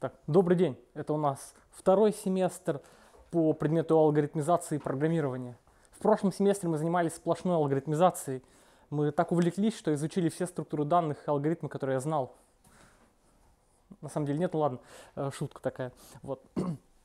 Так, добрый день. Это у нас второй семестр по предмету алгоритмизации и программирования. В прошлом семестре мы занимались сплошной алгоритмизацией. Мы так увлеклись, что изучили все структуры данных и алгоритмы, которые я знал. На самом деле нет, ну ладно, э, шутка такая. Вот.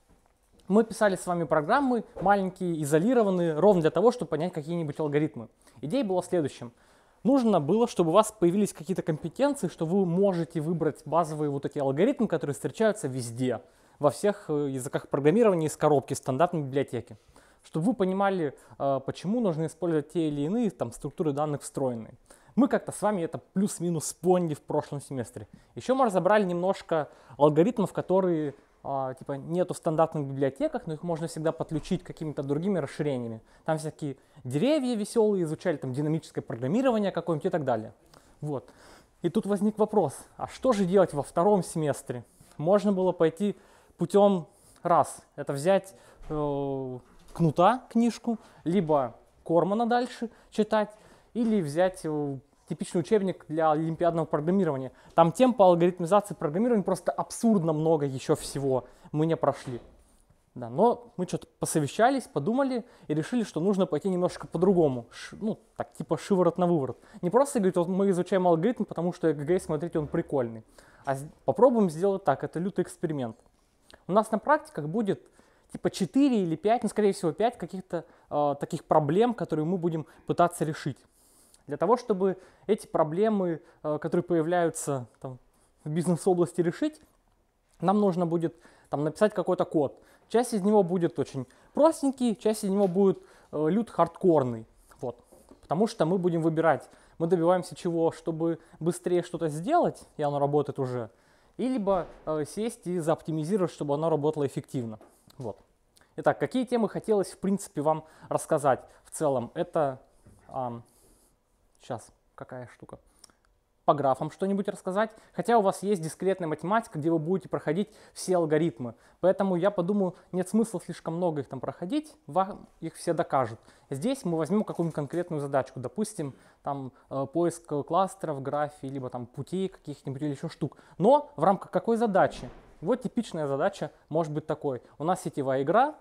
Мы писали с вами программы, маленькие, изолированные, ровно для того, чтобы понять какие-нибудь алгоритмы. Идея была следующим. следующем – нужно было, чтобы у вас появились какие-то компетенции, что вы можете выбрать базовые вот эти алгоритмы, которые встречаются везде, во всех э, языках программирования из коробки стандартной библиотеки. Чтобы вы понимали, э, почему нужно использовать те или иные там, структуры данных встроенные. Мы как-то с вами это плюс-минус поняли в прошлом семестре. Еще мы разобрали немножко алгоритмов, которые а, типа нету в стандартных библиотеках, но их можно всегда подключить какими-то другими расширениями. Там всякие деревья веселые изучали, там динамическое программирование какое-нибудь и так далее. Вот. И тут возник вопрос, а что же делать во втором семестре? Можно было пойти путем раз, это взять э, кнута книжку, либо Кормана дальше читать, или взять э, типичный учебник для олимпиадного программирования. Там тем по алгоритмизации программирования просто абсурдно много еще всего мы не прошли. Да, но мы что-то посовещались, подумали и решили, что нужно пойти немножко по-другому. ну, так, типа шиворот на выворот. Не просто говорить, вот мы изучаем алгоритм, потому что ЭГГ, смотрите, он прикольный. А попробуем сделать так, это лютый эксперимент. У нас на практиках будет типа 4 или 5, ну, скорее всего, 5 каких-то э, таких проблем, которые мы будем пытаться решить для того, чтобы эти проблемы, э, которые появляются там, в бизнес-области, решить, нам нужно будет там, написать какой-то код. Часть из него будет очень простенький, часть из него будет э, лют хардкорный. Вот. Потому что мы будем выбирать, мы добиваемся чего, чтобы быстрее что-то сделать, и оно работает уже, и либо э, сесть и заоптимизировать, чтобы оно работало эффективно. Вот. Итак, какие темы хотелось, в принципе, вам рассказать в целом? Это э, Сейчас, какая штука? По графам что-нибудь рассказать. Хотя у вас есть дискретная математика, где вы будете проходить все алгоритмы. Поэтому я подумаю, нет смысла слишком много их там проходить, вам их все докажут. Здесь мы возьмем какую-нибудь конкретную задачку. Допустим, там э, поиск кластеров, графе, либо там путей каких-нибудь или еще штук. Но в рамках какой задачи? Вот типичная задача может быть такой. У нас сетевая игра,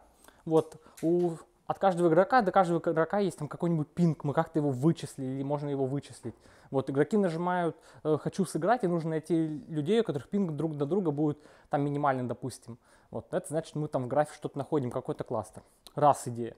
вот у от каждого игрока до каждого игрока есть там какой-нибудь пинг, мы как-то его вычислили, или можно его вычислить. Вот игроки нажимают э, «хочу сыграть», и нужно найти людей, у которых пинг друг до друга будет там минимальным, допустим. Вот это значит, мы там в графе что-то находим, какой-то кластер. Раз идея.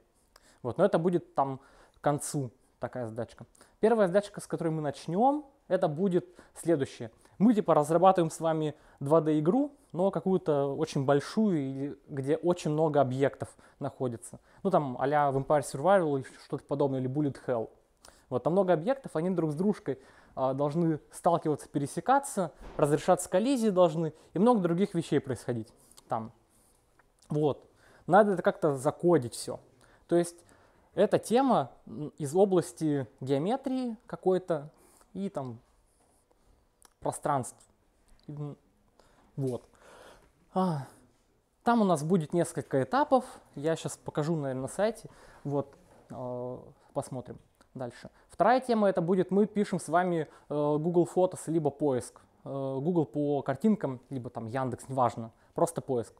Вот, но это будет там к концу такая задачка. Первая задачка, с которой мы начнем, это будет следующее. Мы типа разрабатываем с вами 2D игру, но какую-то очень большую, где очень много объектов находится. Ну там а-ля Vampire Survival или что-то подобное, или Bullet Hell. Вот, там много объектов, они друг с дружкой а, должны сталкиваться, пересекаться, разрешаться коллизии должны, и много других вещей происходить там. Вот. Надо это как-то закодить все. То есть эта тема из области геометрии какой-то, и там пространств. Вот. А, там у нас будет несколько этапов. Я сейчас покажу, наверное, на сайте. Вот, а, посмотрим дальше. Вторая тема это будет, мы пишем с вами э, Google Photos, либо поиск. Э, Google по картинкам, либо там Яндекс, неважно. Просто поиск.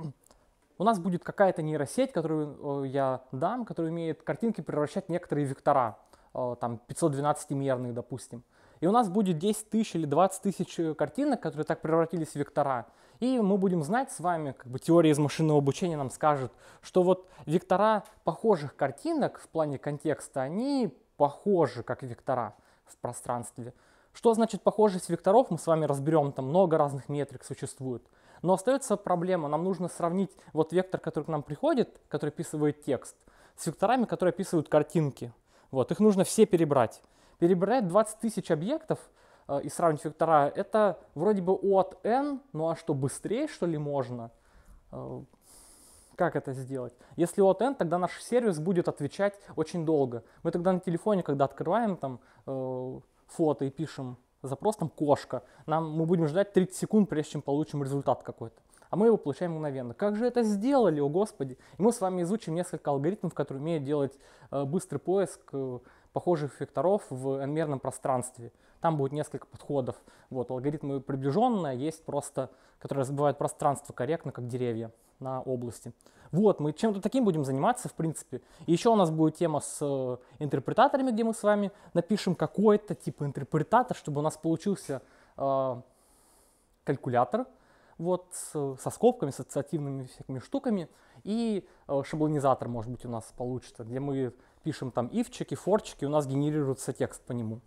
У нас будет какая-то нейросеть, которую э, я дам, которая умеет картинки превращать в некоторые вектора. Э, там 512-мерных, допустим. И у нас будет 10 тысяч или 20 тысяч э, картинок, которые так превратились в вектора. И мы будем знать с вами, как бы теория из машинного обучения нам скажет, что вот вектора похожих картинок в плане контекста, они похожи как вектора в пространстве. Что значит похожесть векторов, мы с вами разберем, там много разных метрик существует. Но остается проблема, нам нужно сравнить вот вектор, который к нам приходит, который описывает текст, с векторами, которые описывают картинки. Вот, их нужно все перебрать. Перебирать 20 тысяч объектов э, и сравнить вектора, это вроде бы от n, ну а что, быстрее что ли можно? Э, как это сделать? Если от n, тогда наш сервис будет отвечать очень долго. Мы тогда на телефоне, когда открываем там э, фото и пишем запрос там кошка, нам мы будем ждать 30 секунд, прежде чем получим результат какой-то мы его получаем мгновенно. Как же это сделали, о господи? И мы с вами изучим несколько алгоритмов, которые умеют делать э, быстрый поиск э, похожих векторов в n-мерном пространстве. Там будет несколько подходов. Вот, алгоритмы приближенные есть просто, которые разбивают пространство корректно, как деревья на области. Вот, мы чем-то таким будем заниматься, в принципе. И еще у нас будет тема с э, интерпретаторами, где мы с вами напишем какой-то типа интерпретатор, чтобы у нас получился э, калькулятор, вот, со скобками, с ассоциативными всякими штуками. И э, шаблонизатор, может быть, у нас получится, где мы пишем там ивчики, форчики, у нас генерируется текст по нему.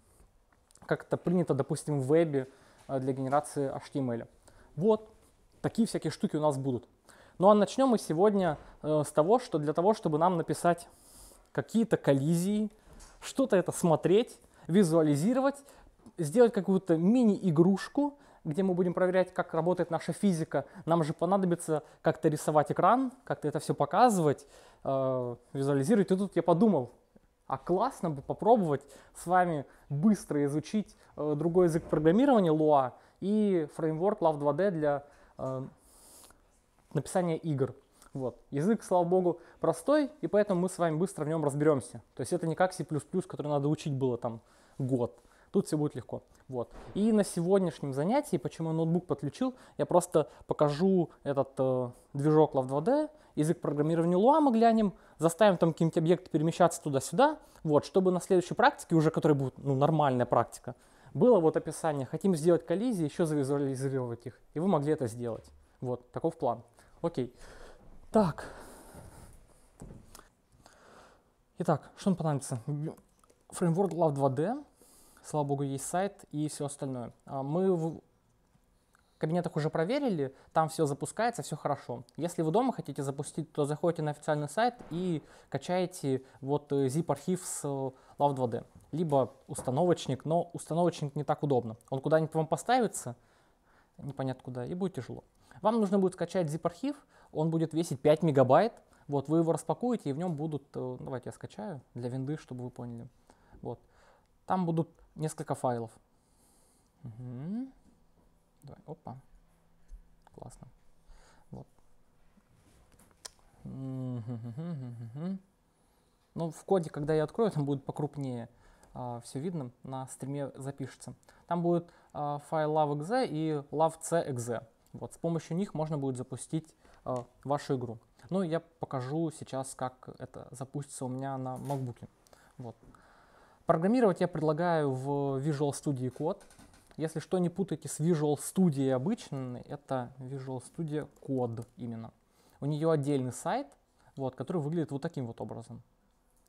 Как это принято, допустим, в вебе э, для генерации HTML. Вот, такие всякие штуки у нас будут. Ну а начнем мы сегодня э, с того, что для того, чтобы нам написать какие-то коллизии, что-то это смотреть, визуализировать, сделать какую-то мини-игрушку, где мы будем проверять, как работает наша физика, нам же понадобится как-то рисовать экран, как-то это все показывать, э, визуализировать. И тут я подумал, а классно бы попробовать с вами быстро изучить э, другой язык программирования Lua и фреймворк Love 2D для э, написания игр. Вот. Язык, слава богу, простой, и поэтому мы с вами быстро в нем разберемся. То есть это не как C++, который надо учить было там год. Тут все будет легко. Вот. И на сегодняшнем занятии, почему я ноутбук подключил, я просто покажу этот э, движок Love 2D, язык программирования Lua мы глянем, заставим там какие-нибудь объекты перемещаться туда-сюда, вот, чтобы на следующей практике, уже которая будет ну, нормальная практика, было вот описание, хотим сделать коллизии, еще завизуализировать их, и вы могли это сделать. Вот, таков план. Окей. Так. Итак, что нам понадобится? Фреймворк Love 2D, слава богу, есть сайт и все остальное. А, мы в кабинетах уже проверили, там все запускается, все хорошо. Если вы дома хотите запустить, то заходите на официальный сайт и качаете вот zip-архив э, с э, Love 2D. Либо установочник, но установочник не так удобно. Он куда-нибудь вам поставится, непонятно куда, и будет тяжело. Вам нужно будет скачать zip-архив, он будет весить 5 мегабайт. Вот, вы его распакуете, и в нем будут, э, давайте я скачаю для винды, чтобы вы поняли. Вот. Там будут несколько файлов. Угу. Давай, опа. Классно. Вот. Ну, в коде, когда я открою, там будет покрупнее а, все видно, на стриме запишется. Там будет а, файл love.exe и love.c.exe. Вот, с помощью них можно будет запустить а, вашу игру. Ну, я покажу сейчас, как это запустится у меня на макбуке. Вот, Программировать я предлагаю в Visual Studio Code. Если что, не путайте с Visual Studio обычной, это Visual Studio Code именно. У нее отдельный сайт, вот, который выглядит вот таким вот образом.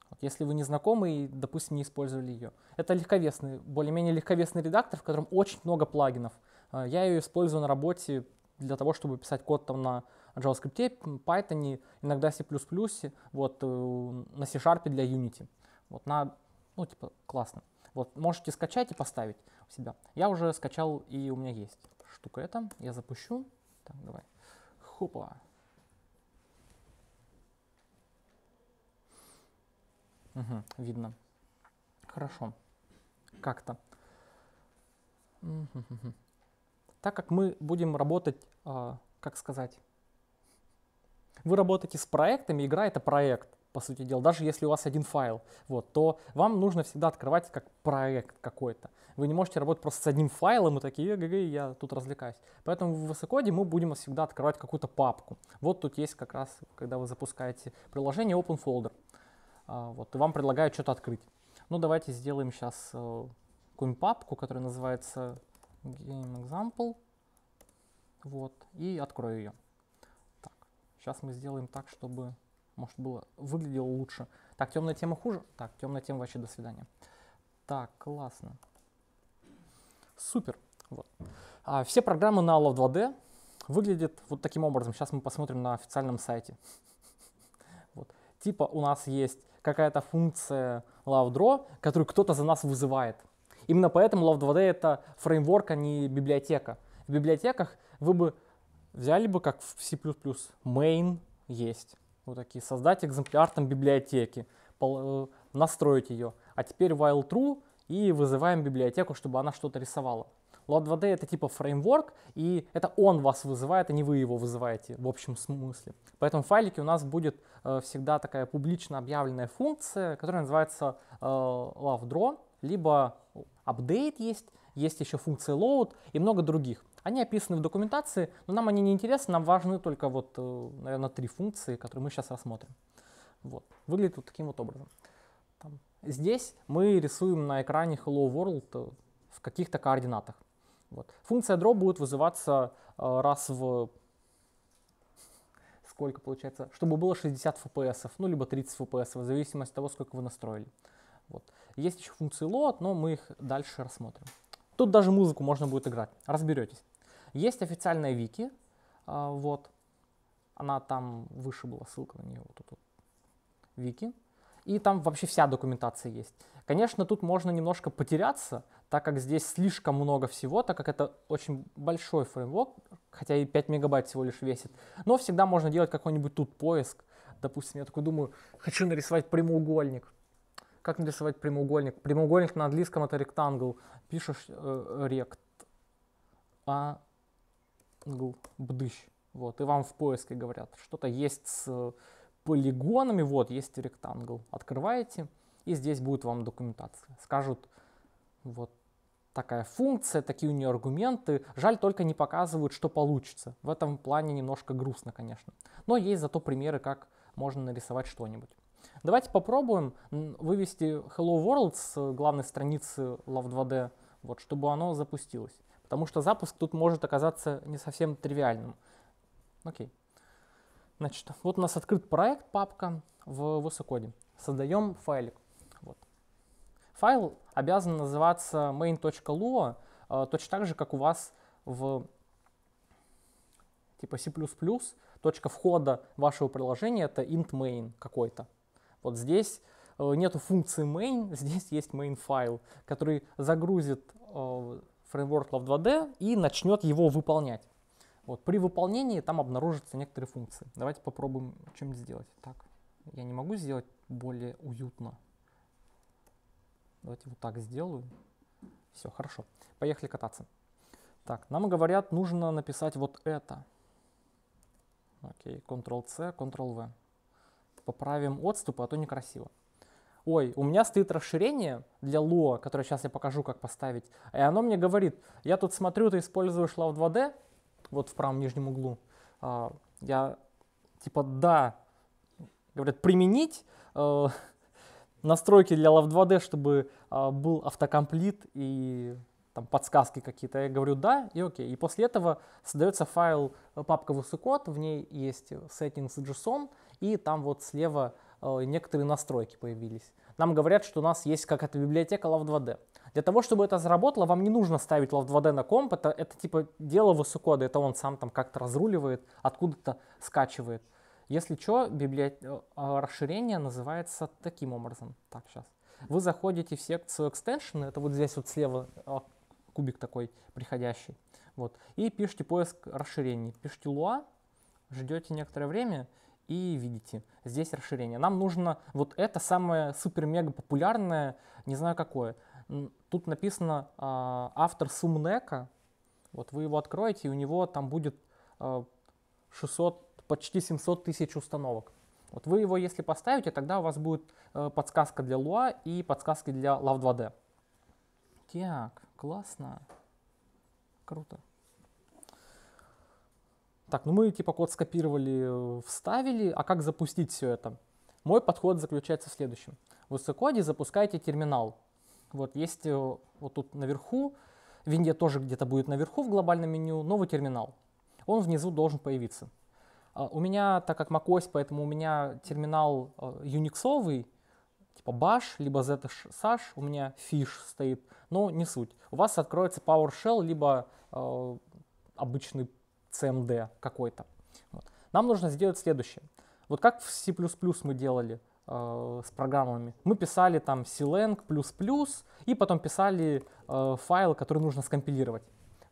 Вот, если вы не знакомы и, допустим, не использовали ее. Это легковесный, более-менее легковесный редактор, в котором очень много плагинов. А, я ее использую на работе для того, чтобы писать код там на JavaScript, Python, иногда C++, вот, э, на C-Sharp для Unity. Вот, на ну, типа, классно. Вот, можете скачать и поставить у себя. Я уже скачал, и у меня есть штука эта. Я запущу. Так, давай. Хопа. Угу, видно. Хорошо. Как-то. Угу. Так как мы будем работать, э, как сказать, вы работаете с проектами, игра это проект по сути дела, даже если у вас один файл, вот, то вам нужно всегда открывать как проект какой-то. Вы не можете работать просто с одним файлом и такие, ГГ, я тут развлекаюсь. Поэтому в высокоде мы будем всегда открывать какую-то папку. Вот тут есть как раз, когда вы запускаете приложение Open Folder. А, вот, и вам предлагают что-то открыть. Ну, давайте сделаем сейчас э, какую-нибудь папку, которая называется Game Example. Вот, и открою ее. Так, сейчас мы сделаем так, чтобы может, было, выглядело лучше. Так, темная тема хуже? Так, темная тема вообще до свидания. Так, классно. Супер. Вот. А, все программы на Love 2D выглядят вот таким образом. Сейчас мы посмотрим на официальном сайте. Вот. Типа у нас есть какая-то функция LoveDraw, которую кто-то за нас вызывает. Именно поэтому Love 2D это фреймворк, а не библиотека. В библиотеках вы бы взяли бы, как в C++, main есть вот такие, создать экземпляр там библиотеки, э, настроить ее. А теперь while true и вызываем библиотеку, чтобы она что-то рисовала. load 2D это типа фреймворк, и это он вас вызывает, а не вы его вызываете в общем смысле. Поэтому в файлике у нас будет э, всегда такая публично объявленная функция, которая называется э, LoveDraw, либо update есть, есть еще функция load и много других. Они описаны в документации, но нам они не интересны, нам важны только вот, э, наверное, три функции, которые мы сейчас рассмотрим. Вот. Выглядит вот таким вот образом. Там. Здесь мы рисуем на экране Hello World э, в каких-то координатах. Вот. Функция draw будет вызываться э, раз в сколько получается, чтобы было 60 FPS, ну либо 30 FPS, в зависимости от того, сколько вы настроили. Вот. Есть еще функции load, но мы их дальше рассмотрим. Тут даже музыку можно будет играть, разберетесь. Есть официальная вики, а, вот, она там выше была, ссылка на нее, вот тут, вот, вики, и там вообще вся документация есть. Конечно, тут можно немножко потеряться, так как здесь слишком много всего, так как это очень большой фреймворк, хотя и 5 мегабайт всего лишь весит, но всегда можно делать какой-нибудь тут поиск. Допустим, я такой думаю, хочу нарисовать прямоугольник. Как нарисовать прямоугольник? Прямоугольник на английском это rectangle. Пишешь э, rect. А бдыщ. Вот, и вам в поиске говорят, что-то есть с э, полигонами, вот, есть ректангл. Открываете, и здесь будет вам документация. Скажут, вот такая функция, такие у нее аргументы. Жаль, только не показывают, что получится. В этом плане немножко грустно, конечно. Но есть зато примеры, как можно нарисовать что-нибудь. Давайте попробуем вывести Hello World с э, главной страницы Love 2D, вот, чтобы оно запустилось. Потому что запуск тут может оказаться не совсем тривиальным. Окей. Значит, вот у нас открыт проект, папка в VSCode. Создаем файлик. Вот. Файл обязан называться main.lua, э, точно так же, как у вас в типа C++, точка входа вашего приложения это int main какой-то. Вот здесь э, нету функции main, здесь есть main файл, который загрузит э, фреймворк Love 2D и начнет его выполнять. Вот, при выполнении там обнаружатся некоторые функции. Давайте попробуем чем сделать. Так, я не могу сделать более уютно. Давайте вот так сделаю. Все, хорошо. Поехали кататься. Так, нам говорят, нужно написать вот это. Окей, Ctrl-C, Ctrl-V. Поправим отступ, а то некрасиво ой, у меня стоит расширение для Lua, которое сейчас я покажу, как поставить, и оно мне говорит, я тут смотрю, ты используешь Love 2D, вот в правом нижнем углу, а, я типа да, говорят, применить э, настройки для Love 2D, чтобы а, был автокомплит и там подсказки какие-то. Я говорю да и окей. И после этого создается файл э, папка высокот, в ней есть settings.json, и там вот слева Э, некоторые настройки появились. Нам говорят, что у нас есть какая-то библиотека Love 2D. Для того, чтобы это заработало, вам не нужно ставить Love 2D на комп, это, это типа дело высокода, это он сам там как-то разруливает, откуда-то скачивает. Если что, библиот... Э, расширение называется таким образом. Так, сейчас. Вы заходите в секцию extension, это вот здесь вот слева э, кубик такой приходящий. Вот. И пишите поиск расширений. Пишите Lua, ждете некоторое время, и видите, здесь расширение. Нам нужно вот это самое супер-мега популярное, не знаю какое. Тут написано э, автор Сумнека, вот вы его откроете, и у него там будет э, а, 600, почти 700 тысяч установок. Вот вы его, если поставите, тогда у вас будет э, подсказка для Луа и подсказки для Love 2D. Так, классно, круто так, ну мы типа код скопировали, э, вставили, а как запустить все это? Мой подход заключается в следующем. В высокоде запускайте терминал. Вот есть э, вот тут наверху, в винде тоже где-то будет наверху в глобальном меню новый терминал. Он внизу должен появиться. А, у меня, так как macOS, поэтому у меня терминал Unixовый, э, типа bash, либо zsh, у меня fish стоит, но не суть. У вас откроется PowerShell, либо э, обычный CMD эм какой-то. Вот. Нам нужно сделать следующее. Вот как в C++ мы делали э, с программами. Мы писали там clang++ e и потом писали э, файл, который нужно скомпилировать.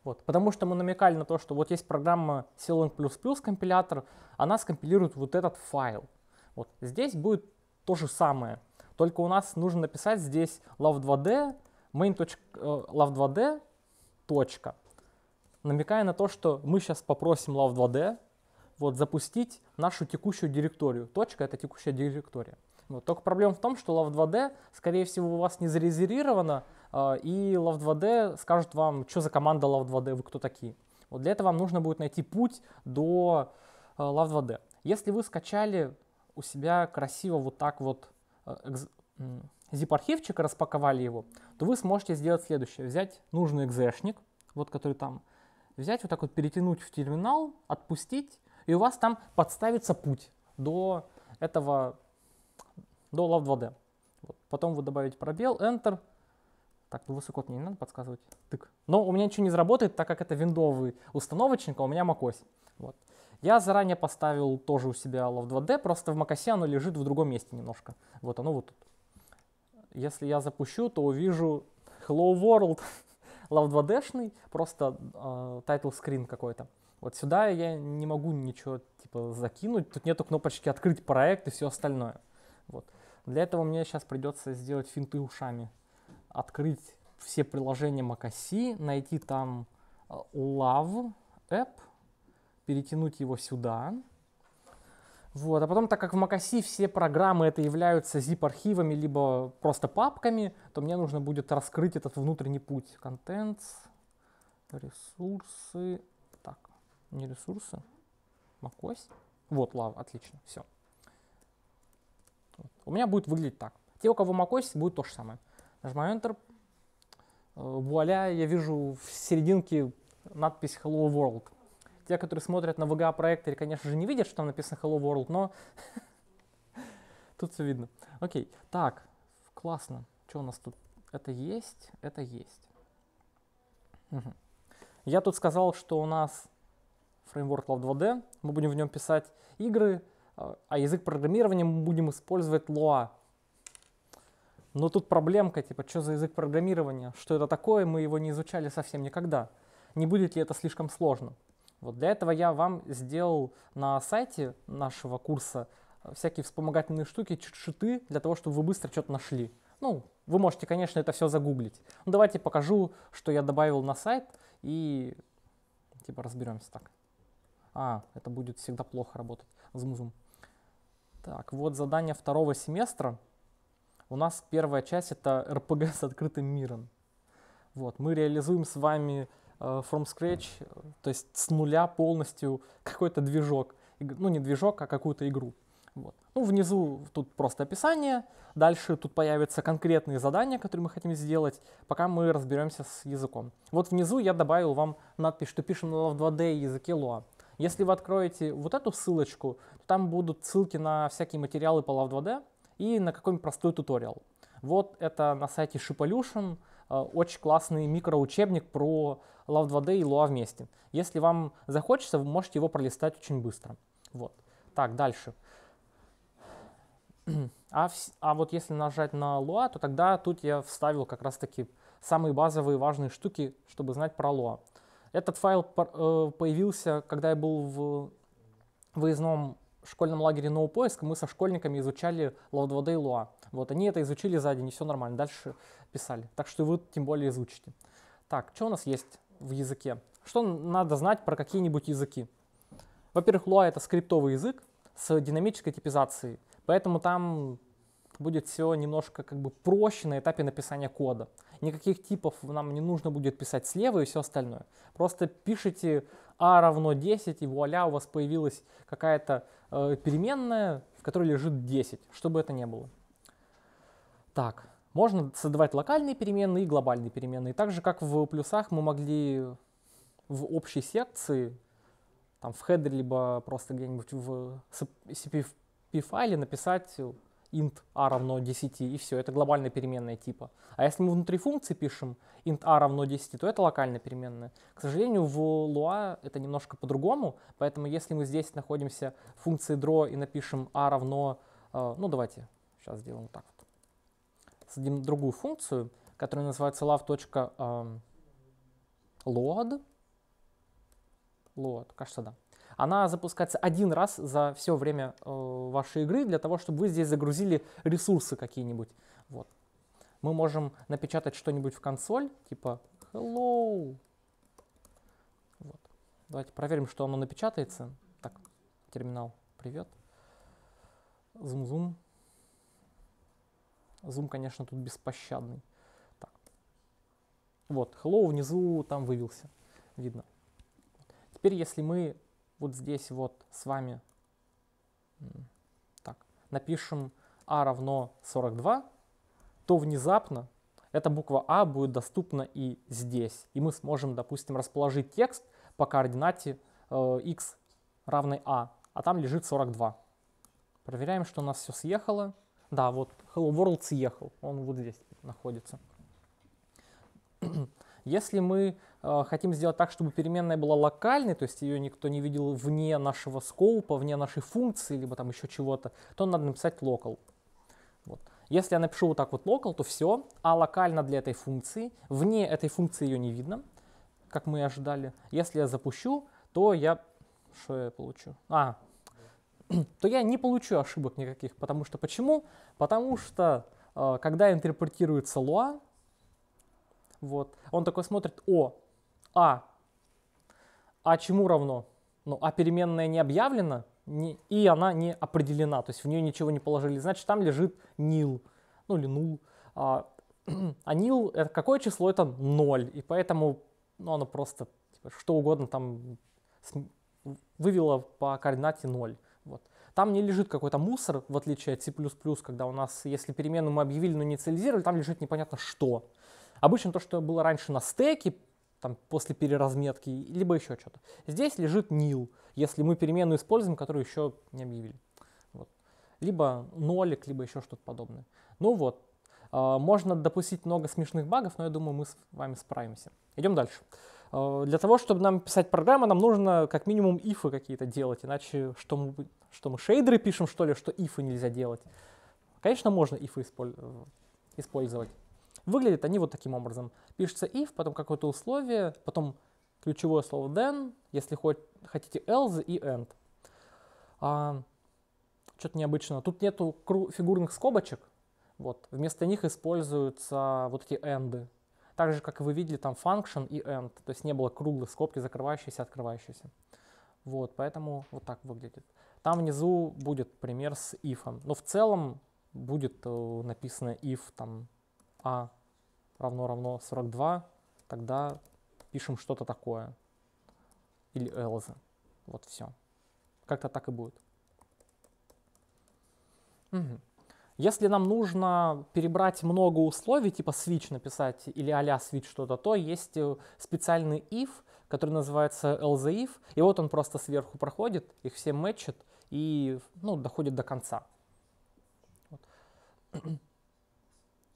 Вот, потому что мы намекали на то, что вот есть программа clang++ e компилятор, она скомпилирует вот этот файл. Вот, здесь будет то же самое, только у нас нужно написать здесь love2d main.love2d намекая на то, что мы сейчас попросим Love 2D вот, запустить нашу текущую директорию. Точка — это текущая директория. Вот. Только проблема в том, что Love 2D, скорее всего, у вас не зарезервировано, э, и Love 2D скажет вам, что за команда Love 2D, вы кто такие. Вот для этого вам нужно будет найти путь до э, Love 2D. Если вы скачали у себя красиво вот так вот а, э, zip-архивчик, распаковали его, то вы сможете сделать следующее. Взять нужный экзешник, вот который там взять вот так вот перетянуть в терминал, отпустить, и у вас там подставится путь до этого, до Love 2D. Вот. Потом вы добавите пробел, Enter. Так, ну высоко мне не надо подсказывать. Тык. Но у меня ничего не заработает, так как это виндовый установочник, а у меня macOS. Вот. Я заранее поставил тоже у себя Love 2D, просто в macOS оно лежит в другом месте немножко. Вот оно вот тут. Если я запущу, то увижу Hello World. Love 2D-шный, просто тайтл э, скрин какой-то. Вот сюда я не могу ничего типа закинуть, тут нету кнопочки открыть проект и все остальное. Вот. Для этого мне сейчас придется сделать финты ушами. Открыть все приложения MacOS, найти там а, Love App, перетянуть его сюда, вот. А потом, так как в Макаси все программы это являются zip-архивами, либо просто папками, то мне нужно будет раскрыть этот внутренний путь. Контент, ресурсы, так, не ресурсы, макось. Вот, лав, отлично, все. Вот. У меня будет выглядеть так. Те, у кого macOS, будет то же самое. Нажимаю Enter. Э, вуаля, я вижу в серединке надпись Hello World. Те, которые смотрят на VGA а проекторе, конечно же, не видят, что там написано Hello World, но тут все видно. Окей, так, классно. Что у нас тут? Это есть, это есть. Я тут сказал, что у нас фреймворк Love 2D, мы будем в нем писать игры, а, а язык программирования мы будем использовать Lua. Но тут проблемка, типа, что за язык программирования, что это такое, мы его не изучали совсем никогда. Не будет ли это слишком сложно? Вот для этого я вам сделал на сайте нашего курса э, всякие вспомогательные штуки, читы, для того, чтобы вы быстро что-то нашли. Ну, вы можете, конечно, это все загуглить. Ну, давайте покажу, что я добавил на сайт, и типа разберемся так. А, это будет всегда плохо работать Зум зум. Так, вот задание второго семестра. У нас первая часть это РПГ с открытым миром. Вот, мы реализуем с вами Э, from scratch, э, то есть с нуля полностью какой-то движок, ну не движок, а какую-то игру. Вот. Ну, внизу тут просто описание, дальше тут появятся конкретные задания, которые мы хотим сделать, пока мы разберемся с языком. Вот внизу я добавил вам надпись, что пишем в 2D языке Lua. Если вы откроете вот эту ссылочку, то там будут ссылки на всякие материалы по Love 2D и на какой-нибудь простой туториал. Вот это на сайте Shipolution, э, очень классный микроучебник про Love 2D и Lua вместе. Если вам захочется, вы можете его пролистать очень быстро. Вот. Так, дальше. А, в, а вот если нажать на Lua, то тогда тут я вставил как раз-таки самые базовые важные штуки, чтобы знать про Lua. Этот файл э, появился, когда я был в выездном школьном лагере NoPoиск, мы со школьниками изучали Love2D и Lua. Вот, они это изучили за день, и все нормально. Дальше писали. Так что вы тем более изучите. Так, что у нас есть? в языке. Что надо знать про какие-нибудь языки? Во-первых, Lua это скриптовый язык с динамической типизацией, поэтому там будет все немножко как бы проще на этапе написания кода. Никаких типов нам не нужно будет писать слева и все остальное. Просто пишите a «А равно 10, и вуаля, у вас появилась какая-то э, переменная, в которой лежит 10, чтобы это не было. Так, можно создавать локальные переменные и глобальные переменные. Так же, как в плюсах мы могли в общей секции, там в хедере, либо просто где-нибудь в CPP-файле написать int a равно 10, и все, это глобальная переменная типа. А если мы внутри функции пишем int a равно 10, то это локальная переменная. К сожалению, в Lua это немножко по-другому, поэтому если мы здесь находимся в функции draw и напишем a равно, э, ну давайте сейчас сделаем так вот создадим другую функцию, которая называется love.load. Load, кажется, да. Она запускается один раз за все время э, вашей игры для того, чтобы вы здесь загрузили ресурсы какие-нибудь. Вот. Мы можем напечатать что-нибудь в консоль, типа hello. Вот. Давайте проверим, что оно напечатается. Так, терминал, привет. Зум-зум. Zoom, конечно, тут беспощадный. Так. Вот, hello внизу там вывелся, видно. Теперь, если мы вот здесь вот с вами так, напишем а равно 42, то внезапно эта буква А будет доступна и здесь. И мы сможем, допустим, расположить текст по координате э, x равной А, а там лежит 42. Проверяем, что у нас все съехало. Да, вот Hello World съехал, он вот здесь находится. Если мы э, хотим сделать так, чтобы переменная была локальной, то есть ее никто не видел вне нашего скопа, вне нашей функции, либо там еще чего-то, то надо написать local. Вот. Если я напишу вот так вот local, то все, а локально для этой функции, вне этой функции ее не видно, как мы и ожидали. Если я запущу, то я... Что я получу? А, то я не получу ошибок никаких. Потому что почему? Потому что э, когда интерпретируется луа, вот, он такой смотрит, о, а, а чему равно? Ну, а переменная не объявлена, не, и она не определена, то есть в нее ничего не положили. Значит, там лежит нил, ну или нул. А, а нил, это какое число? Это ноль. И поэтому ну, оно просто типа, что угодно там вывело по координате ноль. Вот. Там не лежит какой-то мусор, в отличие от C++, когда у нас, если перемену мы объявили, но инициализировали, там лежит непонятно что. Обычно то, что было раньше на стеке, там, после переразметки, либо еще что-то. Здесь лежит nil, если мы перемену используем, которую еще не объявили. Вот. Либо нолик, либо еще что-то подобное. Ну вот, а, можно допустить много смешных багов, но я думаю, мы с вами справимся. Идем дальше. Э, для того, чтобы нам писать программы, нам нужно как минимум ифы какие-то делать, иначе что мы, что мы шейдеры пишем, что ли, что ифы нельзя делать? Конечно, можно ифы использовать. Выглядят они вот таким образом. Пишется if, потом какое-то условие, потом ключевое слово then, если хоть, хотите else и end. А, Что-то необычно. Тут нету фигурных скобочек. Вот. Вместо них используются вот эти энды. Так же, как и вы видели, там function и end, то есть не было круглых скобки, закрывающиеся, открывающиеся. Вот, поэтому вот так выглядит. Там внизу будет пример с if. Но в целом будет э, написано if там a а равно равно 42, тогда пишем что-то такое. Или else. Вот все. Как-то так и будет. Угу. Если нам нужно перебрать много условий, типа switch написать или а-ля switch что-то, то есть э, специальный if, который называется lzif, и вот он просто сверху проходит, их все мэтчит и ну, доходит до конца. Вот.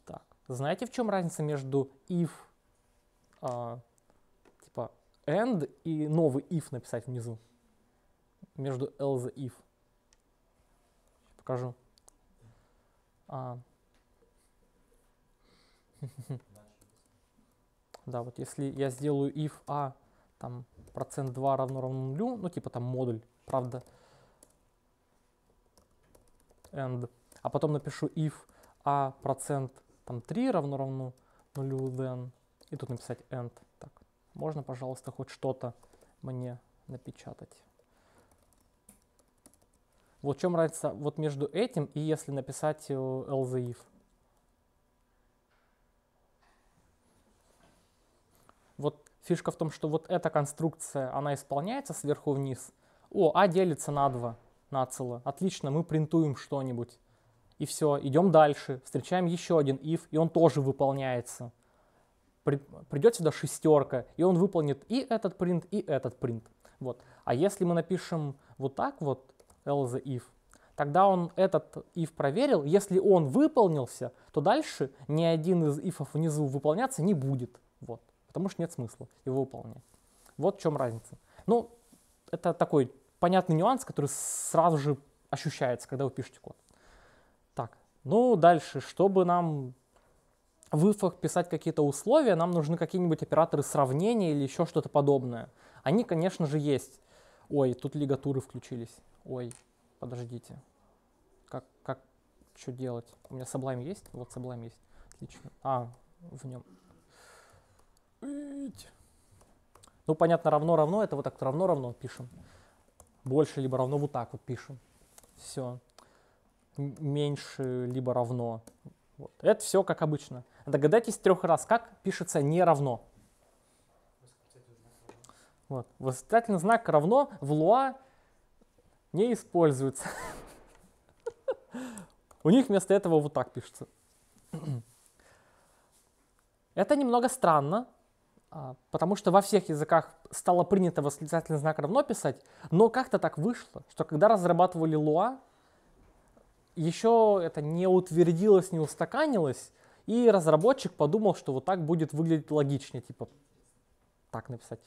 Так, знаете, в чем разница между if, э, типа end и новый if написать внизу? Между else if. Покажу. А. Да, вот если я сделаю if a а, там процент 2 равно равно нулю, ну типа там модуль, правда, and, а потом напишу if a а процент там 3 равно равно нулю then, и тут написать end. Так, можно, пожалуйста, хоть что-то мне напечатать. Вот в чем разница вот между этим и если написать э, LZ if? Вот фишка в том, что вот эта конструкция, она исполняется сверху вниз. О, А делится на 2, на цело. Отлично, мы принтуем что-нибудь. И все, идем дальше, встречаем еще один if, и он тоже выполняется. При, придет сюда шестерка, и он выполнит и этот принт, и этот принт. Вот. А если мы напишем вот так вот, else if. Тогда он этот if проверил, если он выполнился, то дальше ни один из ифов внизу выполняться не будет, вот, потому что нет смысла его выполнять. Вот в чем разница. Ну, это такой понятный нюанс, который сразу же ощущается, когда вы пишете код. Так, ну дальше, чтобы нам в ифах писать какие-то условия, нам нужны какие-нибудь операторы сравнения или еще что-то подобное. Они, конечно же, есть. Ой, тут лигатуры включились. Ой, подождите. Как, как, что делать? У меня Sublime есть? Вот Sublime есть. Отлично. А, в нем. Ну, понятно, равно-равно, это вот так равно-равно пишем. Больше либо равно вот так вот пишем. Все. Меньше либо равно. Вот. Это все как обычно. Догадайтесь трех раз, как пишется не равно. Вот. Восклицательный знак равно в Луа не используется. У них вместо этого вот так пишется. Это немного странно, а, потому что во всех языках стало принято восклицательный знак равно писать, но как-то так вышло, что когда разрабатывали Луа, еще это не утвердилось, не устаканилось, и разработчик подумал, что вот так будет выглядеть логичнее, типа так написать.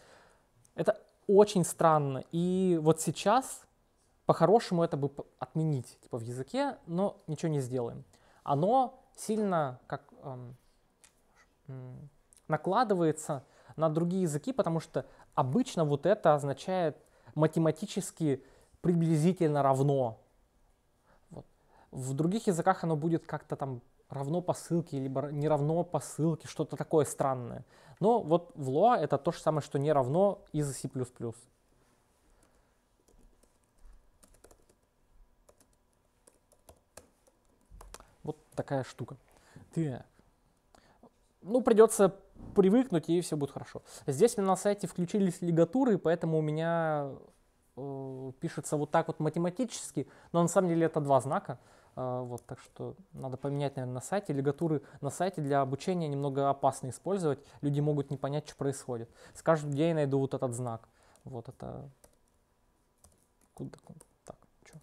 Это очень странно. И вот сейчас по-хорошему это бы отменить типа в языке, но ничего не сделаем. Оно сильно как эм, накладывается на другие языки, потому что обычно вот это означает математически приблизительно равно. Вот. В других языках оно будет как-то там равно по ссылке, либо не равно по ссылке, что-то такое странное. Но вот в Lua это то же самое, что не равно из C++. такая штука. Ты, ну, придется привыкнуть, и все будет хорошо. Здесь на сайте включились лигатуры, поэтому у меня э, пишется вот так вот математически, но на самом деле это два знака. Э, вот, так что надо поменять, наверное, на сайте. Лигатуры на сайте для обучения немного опасно использовать. Люди могут не понять, что происходит. Скажут, где я найду вот этот знак. Вот это... Куда? Так, что?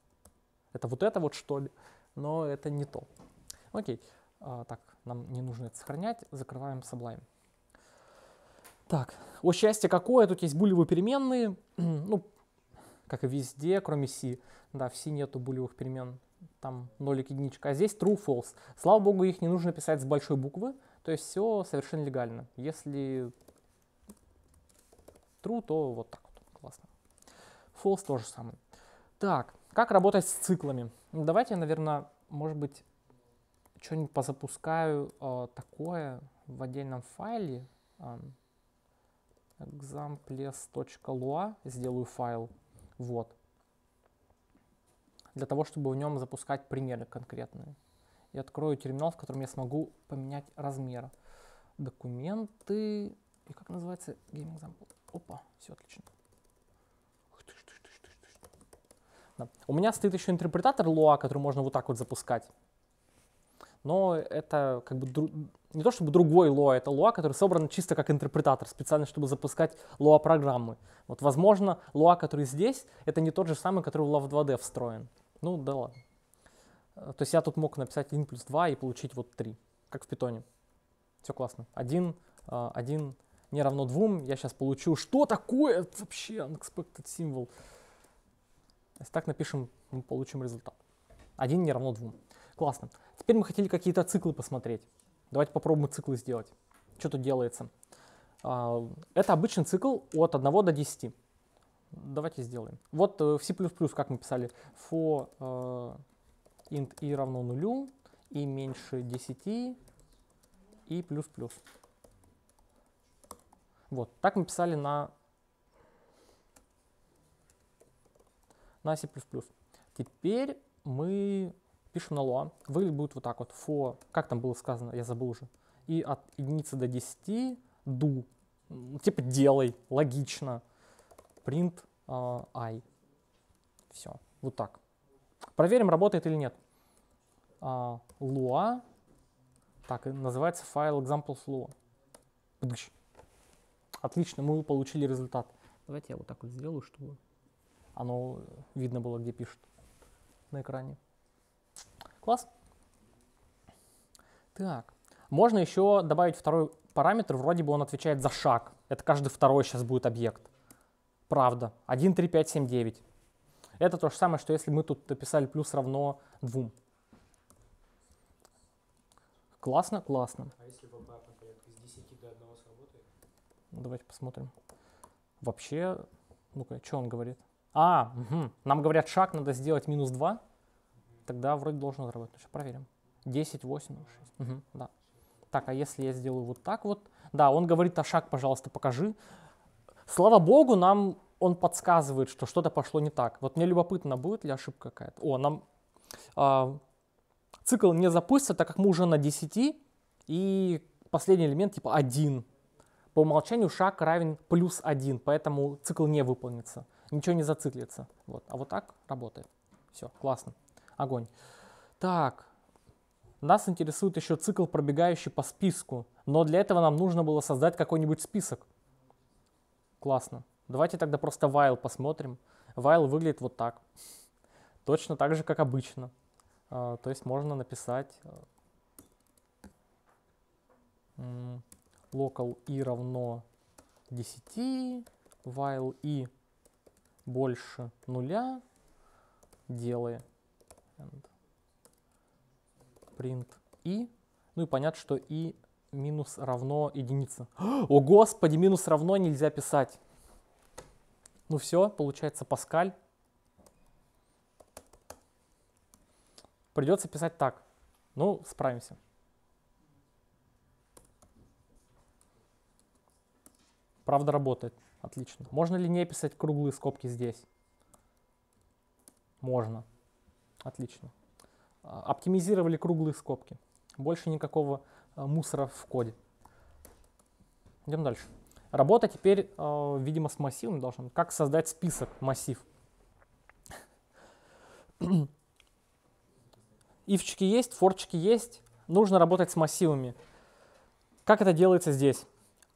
Это вот это вот, что ли? Но это не то. Окей, а, так, нам не нужно это сохранять, закрываем Sublime. Так, о счастье какое, тут есть булевые переменные, ну, как и везде, кроме C, да, в C нету булевых перемен, там нолик, единичка, а здесь true, false. Слава богу, их не нужно писать с большой буквы, то есть все совершенно легально. Если true, то вот так вот, классно. False тоже самое. Так, как работать с циклами? Давайте, наверное, может быть, что-нибудь позапускаю э, такое в отдельном файле. Э, эм, examples.lua сделаю файл. Вот. Для того, чтобы в нем запускать примеры конкретные. И открою терминал, в котором я смогу поменять размер. Документы. И как называется Game Example? Опа, все отлично. Да. У меня стоит еще интерпретатор Lua, который можно вот так вот запускать но это как бы дру... не то чтобы другой Луа, это Луа, который собран чисто как интерпретатор, специально, чтобы запускать Луа-программы. Вот, возможно, Луа, который здесь, это не тот же самый, который в Love 2D встроен. Ну, да ладно. Э, то есть я тут мог написать 1 плюс 2 и получить вот 3, как в питоне. Все классно. 1, 1 э, не равно 2. Я сейчас получу, что такое вообще unexpected символ? Если так напишем, мы получим результат. 1 не равно 2. Классно. Теперь мы хотели какие-то циклы посмотреть. Давайте попробуем циклы сделать. Что тут делается? А, это обычный цикл от 1 до 10. Давайте сделаем. Вот э, в C++, как мы писали, for э, int и равно нулю, и меньше 10, и плюс-плюс. Вот, так мы писали на, на C++. Теперь мы пишем на лоа, выглядит будет вот так вот, for, как там было сказано, я забыл уже, и от единицы до 10 do, типа делай, логично, print э, i. Все, вот так. Проверим, работает или нет. Э, а, lua, так, называется файл examples lua. Отлично, мы получили результат. Давайте я вот так вот сделаю, чтобы оно видно было, где пишет на экране. Класс. Так. Можно еще добавить второй параметр, вроде бы он отвечает за шаг. Это каждый второй сейчас будет объект. Правда. 1, 3, 5, 7, 9. Это то же самое, что если мы тут написали плюс равно двум. Классно? Классно. А если в обратном порядке с 10 до 1 сработает? Ну, давайте посмотрим. Вообще, ну-ка, что он говорит? А, угу. нам говорят, шаг надо сделать минус 2 тогда вроде должен заработать. Ну, сейчас проверим. 10, 8, 6. Угу, да. Так, а если я сделаю вот так вот? Да, он говорит, а шаг, пожалуйста, покажи. Слава богу, нам он подсказывает, что что-то пошло не так. Вот мне любопытно, будет ли ошибка какая-то. О, нам э, цикл не запустится, так как мы уже на 10, и последний элемент типа 1. По умолчанию шаг равен плюс 1, поэтому цикл не выполнится. Ничего не зациклится. Вот. А вот так работает. Все, классно огонь. Так, нас интересует еще цикл, пробегающий по списку, но для этого нам нужно было создать какой-нибудь список. Классно. Давайте тогда просто while посмотрим. While выглядит вот так. Точно так же, как обычно. А, то есть можно написать local э, i равно 10, while i больше нуля, делай and print i. Ну и понятно, что i минус равно единице. О, господи, минус равно нельзя писать. Ну все, получается Паскаль. Придется писать так. Ну, справимся. Правда работает. Отлично. Можно ли не писать круглые скобки здесь? Можно. Отлично. А, оптимизировали круглые скобки. Больше никакого а, мусора в коде. Идем дальше. Работа теперь, а, видимо, с массивом должна. Как создать список массив? Ивчики есть, форчики есть. Нужно работать с массивами. Как это делается здесь?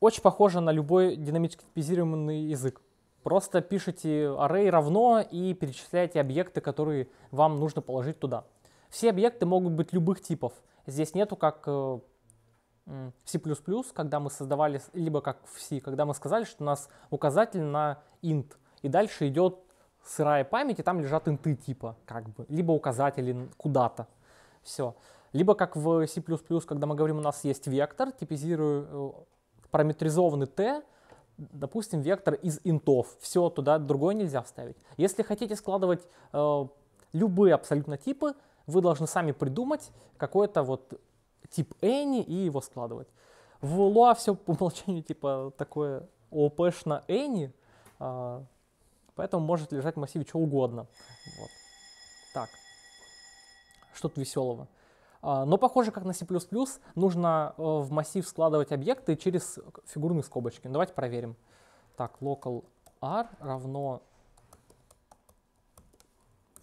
Очень похоже на любой динамически типизированный язык. Просто пишите array равно и перечисляете объекты, которые вам нужно положить туда. Все объекты могут быть любых типов. Здесь нету как э, C++, когда мы создавали, либо как в C, когда мы сказали, что у нас указатель на int, и дальше идет сырая память, и там лежат инты типа, как бы, либо указатели куда-то. Все. Либо как в C++, когда мы говорим, у нас есть вектор, типизирую э, параметризованный t, допустим, вектор из интов, все, туда другой нельзя вставить. Если хотите складывать э, любые абсолютно типы, вы должны сами придумать какой-то вот тип any и его складывать. В Lua все по умолчанию типа такое ОПшно any, э, поэтому может лежать в массиве что угодно. Вот. Так, что-то веселого. А, но похоже, как на C++, нужно э, в массив складывать объекты через фигурные скобочки. Ну, давайте проверим. Так, local r равно...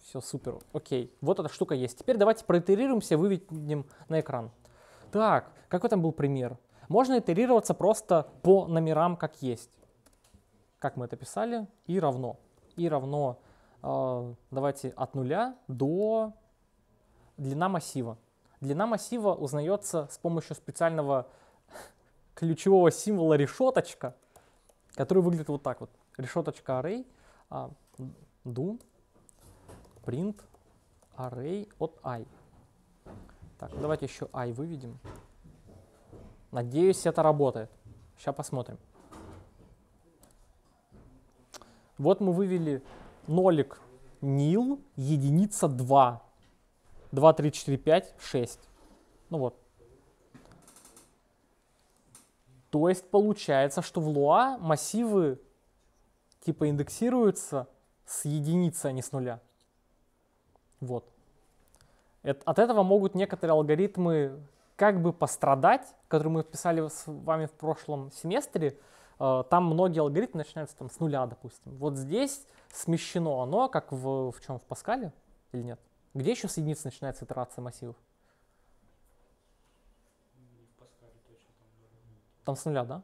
Все, супер, окей. Вот эта штука есть. Теперь давайте проитерируемся, выведем на экран. Так, какой там был пример? Можно итерироваться просто по номерам, как есть. Как мы это писали? И равно. И равно, э, давайте, от нуля до длина массива. Длина массива узнается с помощью специального ключевого символа решеточка, который выглядит вот так вот. Решеточка array, do, а, print, array от i. Так, ну давайте еще i выведем. Надеюсь, это работает. Сейчас посмотрим. Вот мы вывели нолик nil, единица 2. 2, 3, 4, 5, 6. Ну вот. То есть получается, что в Луа массивы типа индексируются с единицы, а не с нуля. Вот. От этого могут некоторые алгоритмы как бы пострадать, которые мы писали с вами в прошлом семестре. Э, там многие алгоритмы начинаются там, с нуля, допустим. Вот здесь смещено оно, как в, в чем, в Паскале или нет? Где еще с единиц начинается итерация массивов? Там с нуля, да?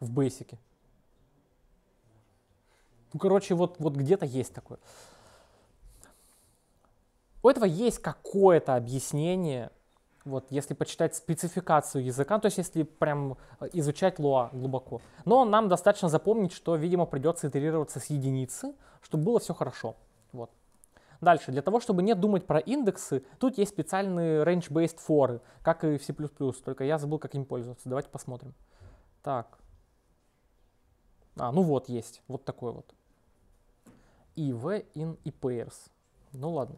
В бейсике. Ну, короче, вот, вот где-то есть такое. У этого есть какое-то объяснение, вот если почитать спецификацию языка, то есть если прям э, изучать Луа глубоко. Но нам достаточно запомнить, что, видимо, придется итерироваться с единицы, чтобы было все хорошо. Вот. Дальше, для того, чтобы не думать про индексы, тут есть специальные range-based форы, как и в C++, только я забыл, как им пользоваться. Давайте посмотрим. Так. А, ну вот есть, вот такой вот. IV in и pairs. Ну ладно.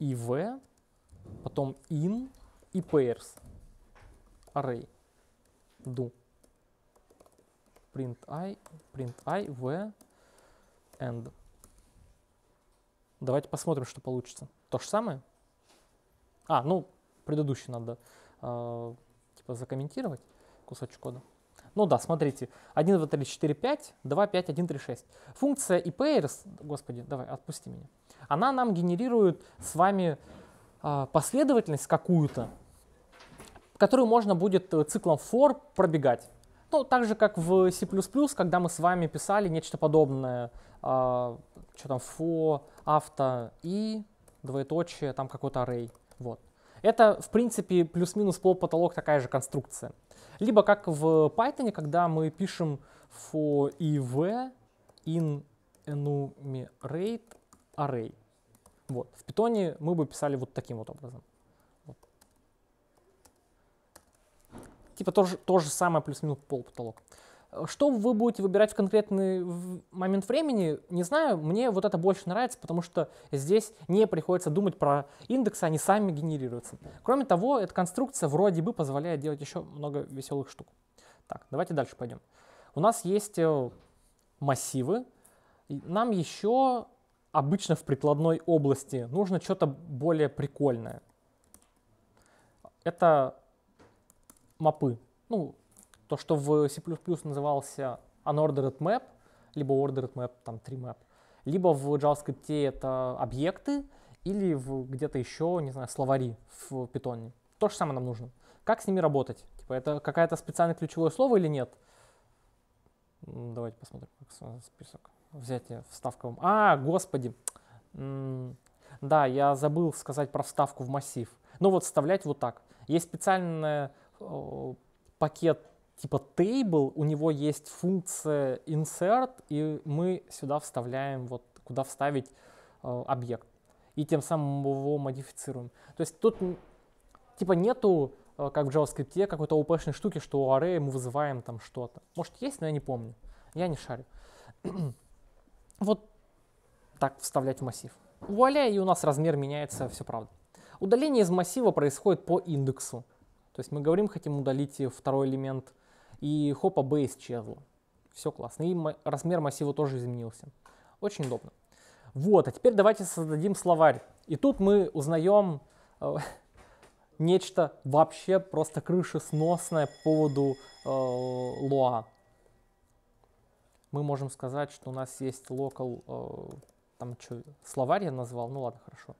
IV, потом in и pairs. Array. Do. Print i, print i, v, and Давайте посмотрим, что получится. То же самое? А, ну, предыдущий надо э, типа закомментировать кусочек кода. Ну да, смотрите, 1, 2, 3, 4, 5, 2, 5, 1, 3, 6. Функция ipairs, господи, давай, отпусти меня. Она нам генерирует с вами э, последовательность какую-то, которую можно будет э, циклом for пробегать. Ну, так же, как в C++, когда мы с вами писали нечто подобное, э, что там, for, авто и двоеточие, там какой-то array. Вот. Это, в принципе, плюс-минус пол потолок такая же конструкция. Либо как в Python, когда мы пишем for и iv in enumerate array. Вот. В питоне мы бы писали вот таким вот образом. типа то же, то же самое плюс-минус пол потолок. Э, что вы будете выбирать в конкретный момент времени, не знаю, мне вот это больше нравится, потому что здесь не приходится думать про индексы, они сами генерируются. Кроме того, эта конструкция вроде бы позволяет делать еще много веселых штук. Так, давайте дальше пойдем. У нас есть э, массивы, нам еще обычно в прикладной области нужно что-то более прикольное. Это мапы. Ну, то, что в C++ назывался unordered map, либо ordered map, там, tree map, либо в JavaScript это объекты, или где-то еще, не знаю, словари в питоне. То же самое нам нужно. Как с ними работать? Типа, это какое-то специальное ключевое слово или нет? Давайте посмотрим, как список. Взять вставку. А, господи. да, я забыл сказать про вставку в массив. Ну вот вставлять вот так. Есть специальное Э, пакет типа table, у него есть функция insert, и мы сюда вставляем, вот куда вставить э, объект. И тем самым его модифицируем. То есть тут типа нету, э, как в JavaScript, какой-то опешной штуки, что у array мы вызываем там что-то. Может есть, но я не помню. Я не шарю. вот так вставлять в массив. Вуаля, и у нас размер меняется, все правда. Удаление из массива происходит по индексу. То есть мы говорим, хотим удалить второй элемент, и хопа B исчезла. Все классно. И размер массива тоже изменился. Очень удобно. Вот, а теперь давайте создадим словарь. И тут мы узнаем э, нечто вообще просто крышесносное по поводу э, лоа. Мы можем сказать, что у нас есть local, э, там что, словарь я назвал, ну ладно, хорошо.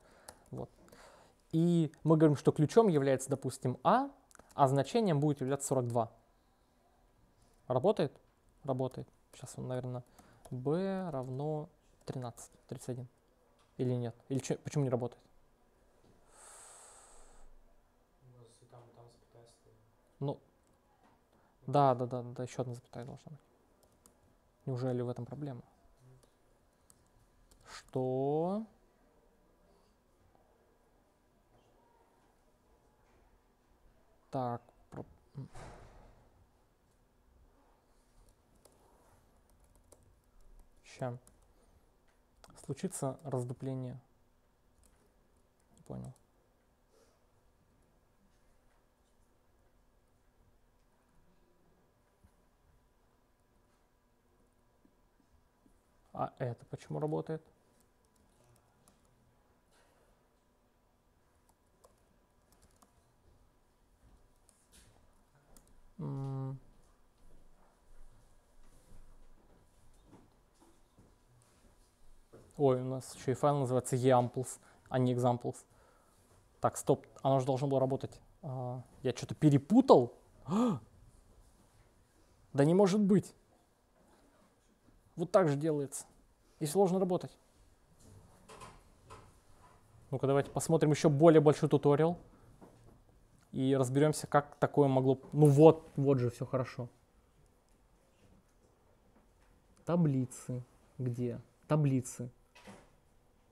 Вот. И мы говорим, что ключом является, допустим, а, а значением будет являться 42. Работает? Работает. Сейчас он, наверное, b равно 13, 31. Или нет? Или че, почему не работает? ну, да, да, да, да, еще одна запятая должна быть. Неужели в этом проблема? Что? Так. Ща. Случится раздупление. Понял. А это почему работает? Ой, у нас еще и файл называется eamples, а не examples. Так, стоп, оно же должно было работать. А, я что-то перепутал? Да не может быть. Вот так же делается. И сложно работать. Ну-ка, давайте посмотрим еще более большой туториал и разберемся, как такое могло... Ну вот, вот же все хорошо. Таблицы. Где? Таблицы.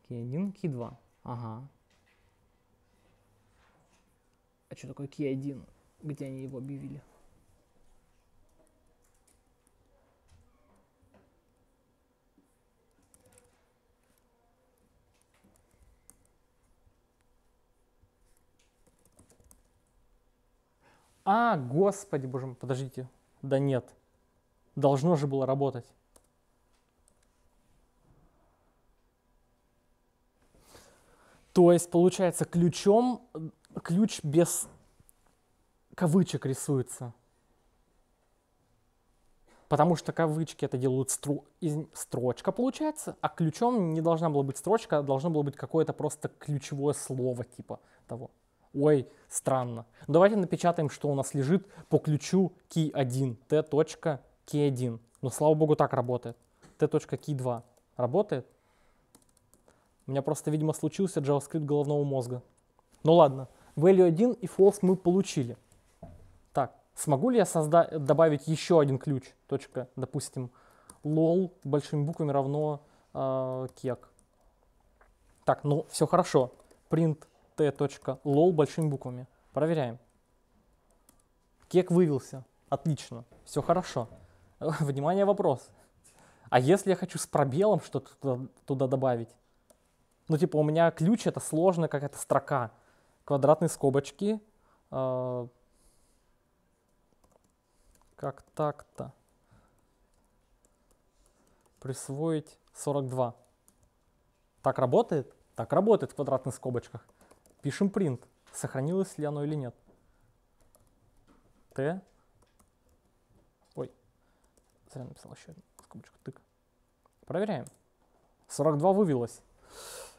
к 1 к 2 Ага. А что такое к 1 Где они его объявили? А, господи, боже мой, подождите. Да нет. Должно же было работать. То есть, получается, ключом, ключ без кавычек рисуется. Потому что кавычки это делают стру... строчка, получается, а ключом не должна была быть строчка, а должно было быть какое-то просто ключевое слово типа того. Ой, странно. Давайте напечатаем, что у нас лежит по ключу key1, t.key1. Но, слава богу, так работает. t.key2 работает. У меня просто, видимо, случился JavaScript головного мозга. Ну ладно, value 1 и false мы получили. Так, смогу ли я созда- добавить еще один ключ? Точка, допустим, lol большими буквами равно э, кек. Так, ну все хорошо. Print t.lol большими буквами. Проверяем. Кек вывелся. Отлично. Все хорошо. Внимание, вопрос. А если я хочу с пробелом что-то туда, туда добавить? Ну, типа, у меня ключ это сложная какая-то строка. Квадратные скобочки. Э, как так-то? Присвоить 42. Так работает? Так работает в квадратных скобочках. Пишем print, сохранилось ли оно или нет. t Ой, зря написал еще одну скобочку, тык. Проверяем. 42 вывелось.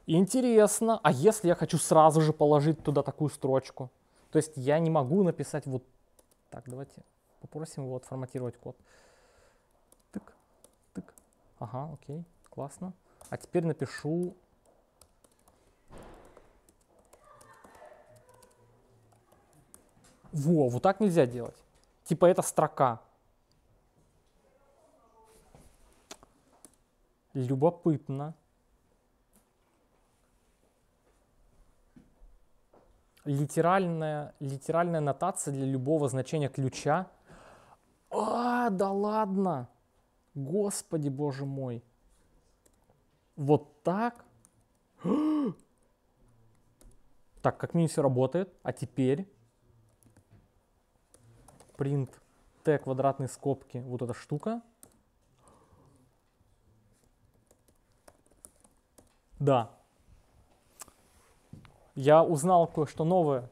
Интересно, а если я хочу сразу же положить туда такую строчку? То есть я не могу написать вот так, давайте попросим его отформатировать код. Тык, тык. Ага, окей, классно. А теперь напишу Во, вот так нельзя делать. Типа это строка. Любопытно. Литеральная, литеральная нотация для любого значения ключа. А, да ладно! Господи, боже мой! Вот так? так, как минимум все работает. А теперь print t квадратные скобки вот эта штука. Да. Я узнал кое-что новое.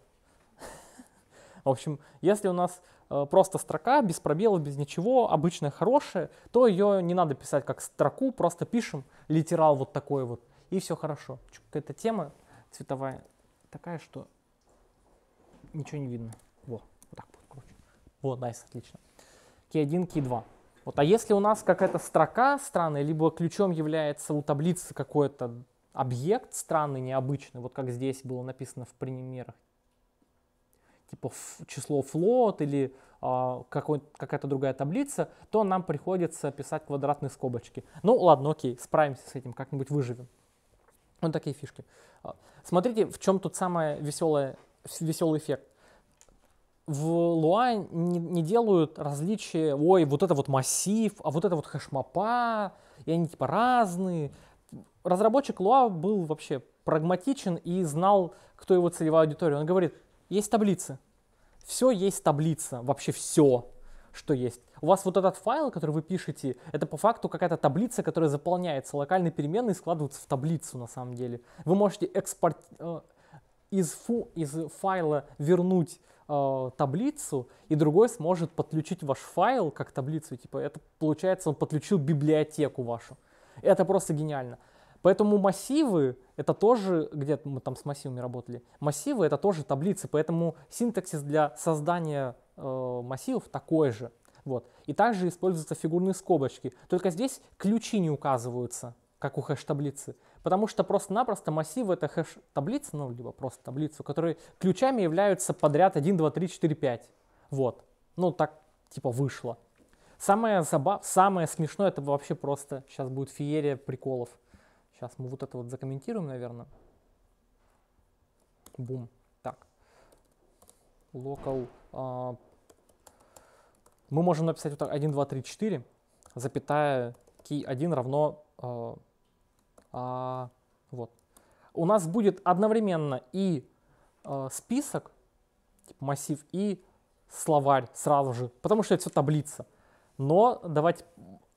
В общем, если у нас э, просто строка, без пробелов, без ничего, обычная хорошая, то ее не надо писать как строку, просто пишем литерал вот такой вот, и все хорошо. Какая-то тема цветовая такая, что ничего не видно. Во. Вот, nice, отлично. k 1 k 2 Вот, а если у нас какая-то строка странная, либо ключом является у таблицы какой-то объект странный, необычный, вот как здесь было написано в примерах, типа число float или э, какая-то другая таблица, то нам приходится писать квадратные скобочки. Ну ладно, окей, справимся с этим, как-нибудь выживем. Вот такие фишки. А, смотрите, в чем тут самый веселый, веселый эффект в Луа не, не делают различия, ой, вот это вот массив, а вот это вот хэшмапа, и они типа разные. Разработчик Луа был вообще прагматичен и знал, кто его целевая аудитория. Он говорит, есть таблицы, все есть таблица, вообще все, что есть. У вас вот этот файл, который вы пишете, это по факту какая-то таблица, которая заполняется, локальные переменные складываются в таблицу на самом деле. Вы можете экспорт, э, из, фу, из файла вернуть Э, таблицу, и другой сможет подключить ваш файл как таблицу. Типа это получается, он подключил библиотеку вашу. Это просто гениально. Поэтому массивы это тоже, где-то мы там с массивами работали, массивы это тоже таблицы, поэтому синтаксис для создания э, массивов такой же. Вот. И также используются фигурные скобочки. Только здесь ключи не указываются, как у хэш-таблицы. Потому что просто-напросто массивы это хэш-таблицы, ну, либо просто таблицу, которые ключами являются подряд 1, 2, 3, 4, 5. Вот. Ну, так типа вышло. Самое, забав... Самое смешное это вообще просто сейчас будет феерия приколов. Сейчас мы вот это вот закомментируем, наверное. Бум. Так. Local. А... Мы можем написать вот так 1, 2, 3, 4, запятая key 1 равно а... А, вот. У нас будет одновременно и а, список, типа массив, и словарь сразу же, потому что это все таблица. Но давайте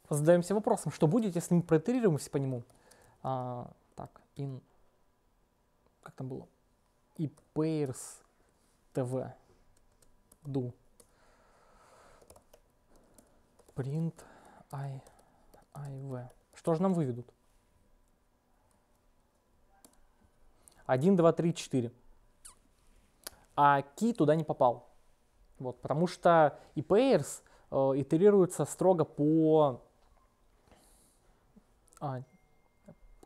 задаемся вопросом, что будет, если мы проитерируемся по нему. А, так, in, как там было? И pairs tv do print i, i v. Что же нам выведут? 1, 2, 3, 4. А key туда не попал. Вот, потому что и pairs э, итерируется строго по, а,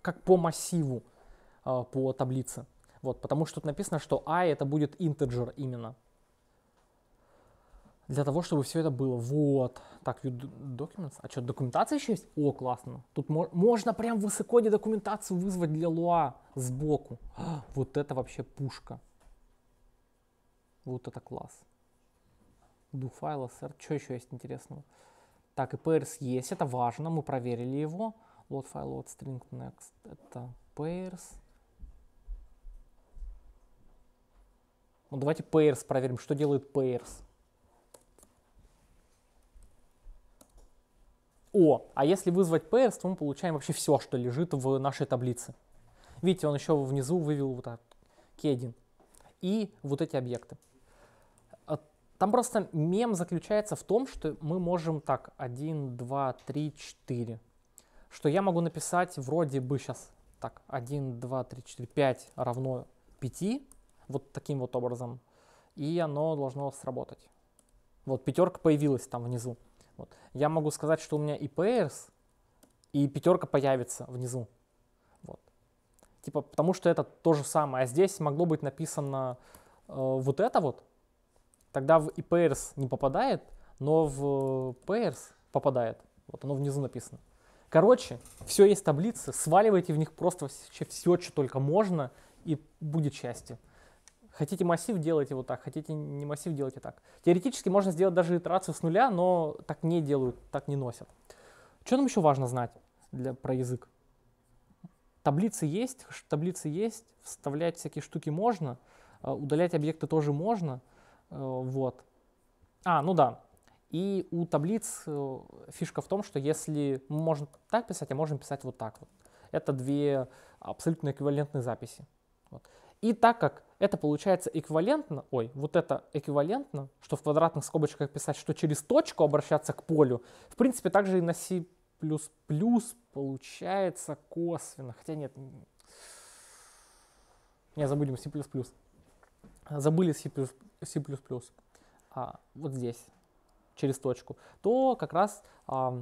как по массиву, э, по таблице. Вот, потому что тут написано, что i это будет integer именно для того, чтобы все это было. Вот. Так, view documents. А что, документация еще есть? О, классно. Тут мо- можно прям высоко не документацию вызвать для Луа сбоку. А, вот это вообще пушка. Вот это класс. Do файла, сэр. Что еще есть интересного? Так, и pairs есть, это важно, мы проверили его. Load file load string next. Это pairs. Ну, давайте pairs проверим, что делает pairs. О, а если вызвать pairs, то мы получаем вообще все, что лежит в нашей таблице. Видите, он еще внизу вывел вот так, K1 и вот эти объекты. А, там просто мем заключается в том, что мы можем так, 1, 2, 3, 4, что я могу написать вроде бы сейчас так, 1, 2, 3, 4, 5 равно 5, вот таким вот образом, и оно должно сработать. Вот пятерка появилась там внизу. Вот. Я могу сказать, что у меня и pairs, и пятерка появится внизу. Вот. Типа, потому что это то же самое. А здесь могло быть написано э, вот это вот. Тогда в и не попадает, но в pairs попадает. Вот оно внизу написано. Короче, все есть таблицы, сваливайте в них просто все, что только можно, и будет счастье. Хотите массив, делайте вот так, хотите не массив, делайте так. Теоретически можно сделать даже итерацию с нуля, но так не делают, так не носят. Что нам еще важно знать для, про язык? Таблицы есть, таблицы есть, вставлять всякие штуки можно, а, удалять объекты тоже можно, э, вот. А, ну да, и у таблиц э, фишка в том, что если можно так писать, а можно писать вот так вот. Это две абсолютно эквивалентные записи. Вот. И так как это получается эквивалентно, ой, вот это эквивалентно, что в квадратных скобочках писать, что через точку обращаться к полю. В принципе, также и на C++ получается косвенно. Хотя нет, не, забудем C++. Забыли C++. C++. А, вот здесь, через точку. То как раз а,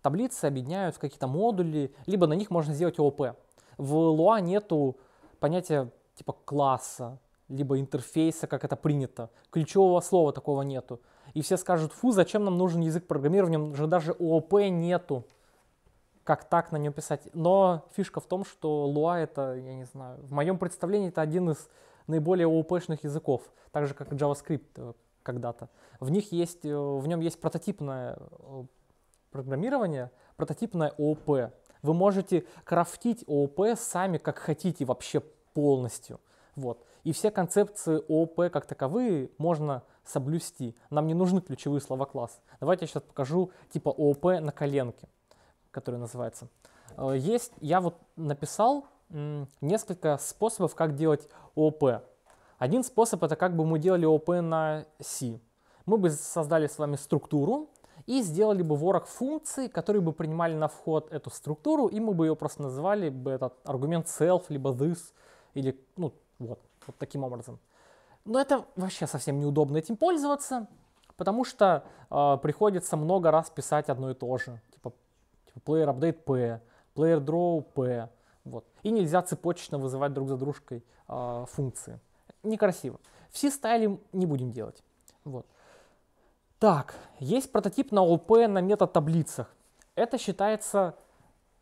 таблицы объединяют в какие-то модули, либо на них можно сделать ООП. В Луа нету понятия типа класса, либо интерфейса, как это принято. Ключевого слова такого нету. И все скажут, фу, зачем нам нужен язык программирования, Нам даже ООП нету. Как так на нем писать? Но фишка в том, что Луа это, я не знаю, в моем представлении это один из наиболее ООПшных языков, так же как JavaScript э, когда-то. В них есть, э, в нем есть прототипное э, программирование, прототипное ООП. Вы можете крафтить ООП сами как хотите вообще полностью. Вот. И все концепции ООП как таковые можно соблюсти. Нам не нужны ключевые слова класс. Давайте я сейчас покажу типа ООП на коленке, который называется. Э, есть, я вот написал несколько способов, как делать ООП. Один способ это как бы мы делали ООП на C. Мы бы создали с вами структуру и сделали бы ворог функций, которые бы принимали на вход эту структуру, и мы бы ее просто называли бы этот аргумент self, либо this, или, ну, вот, вот таким образом. Но это вообще совсем неудобно этим пользоваться, потому что э, приходится много раз писать одно и то же. Типа, типа player update p, player draw p. Вот. И нельзя цепочечно вызывать друг за дружкой э, функции. Некрасиво. Все стайли не будем делать. Вот. Так, есть прототип на ОП на метод таблицах, Это считается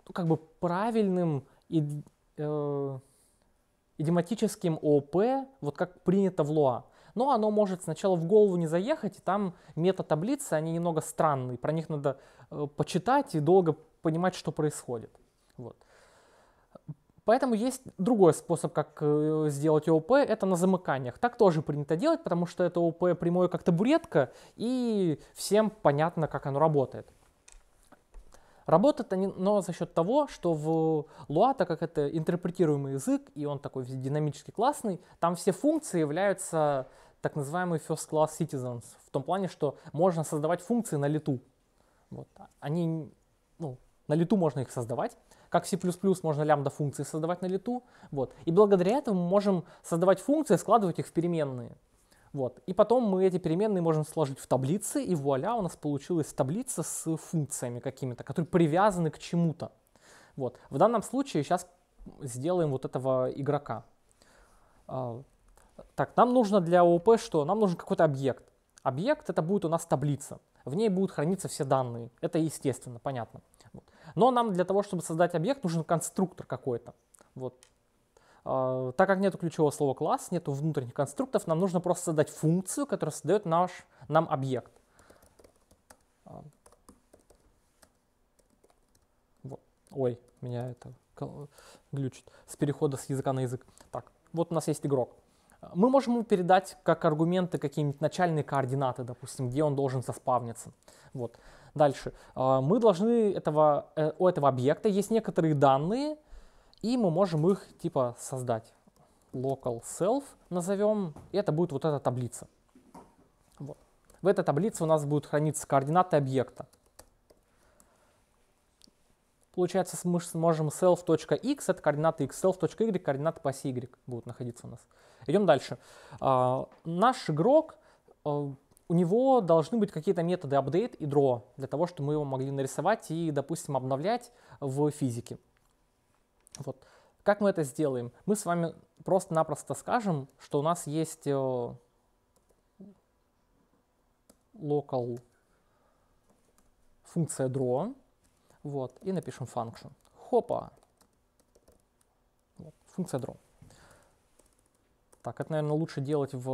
ну, как бы правильным и, э, идематическим ООП, вот как принято в ЛОА, Но оно может сначала в голову не заехать, и там мета-таблицы, они немного странные, про них надо э, почитать и долго понимать, что происходит. Вот. Поэтому есть другой способ, как э, сделать ОП, это на замыканиях. Так тоже принято делать, потому что это ОП прямое как табуретка, и всем понятно, как оно работает. Работает они, но за счет того, что в Lua, так как это интерпретируемый язык, и он такой динамически классный, там все функции являются так называемые first class citizens, в том плане, что можно создавать функции на лету. Вот. Они, ну, на лету можно их создавать, как в C++ можно лямбда функции создавать на лету. Вот. И благодаря этому мы можем создавать функции, складывать их в переменные. Вот. И потом мы эти переменные можем сложить в таблицы, и вуаля, у нас получилась таблица с функциями какими-то, которые привязаны к чему-то. Вот. В данном случае сейчас сделаем вот этого игрока. А, так, нам нужно для ООП что? Нам нужен какой-то объект. Объект это будет у нас таблица. В ней будут храниться все данные. Это естественно, понятно. Вот. Но нам для того, чтобы создать объект, нужен конструктор какой-то. Вот. А, так как нет ключевого слова класс, нет внутренних конструктов, нам нужно просто создать функцию, которая создает наш, нам объект. А. Вот. Ой, меня это глючит с перехода с языка на язык. Так, вот у нас есть игрок. Мы можем ему передать как аргументы какие-нибудь начальные координаты, допустим, где он должен заспавниться. Вот. Дальше. А, мы должны этого, э, у этого объекта есть некоторые данные, и мы можем их типа создать. Local self назовем. И это будет вот эта таблица. Вот. В этой таблице у нас будут храниться координаты объекта. Получается, мы сможем self.x, это координаты x, self.y, координаты по оси y будут находиться у нас. Идем дальше. А, наш игрок, а, у него должны быть какие-то методы update и draw, для того, чтобы мы его могли нарисовать и, допустим, обновлять в физике. Вот. Как мы это сделаем? Мы с вами просто-напросто скажем, что у нас есть local э, функция draw, вот, и напишем function. Хопа! функция draw. Так, это, наверное, лучше делать в,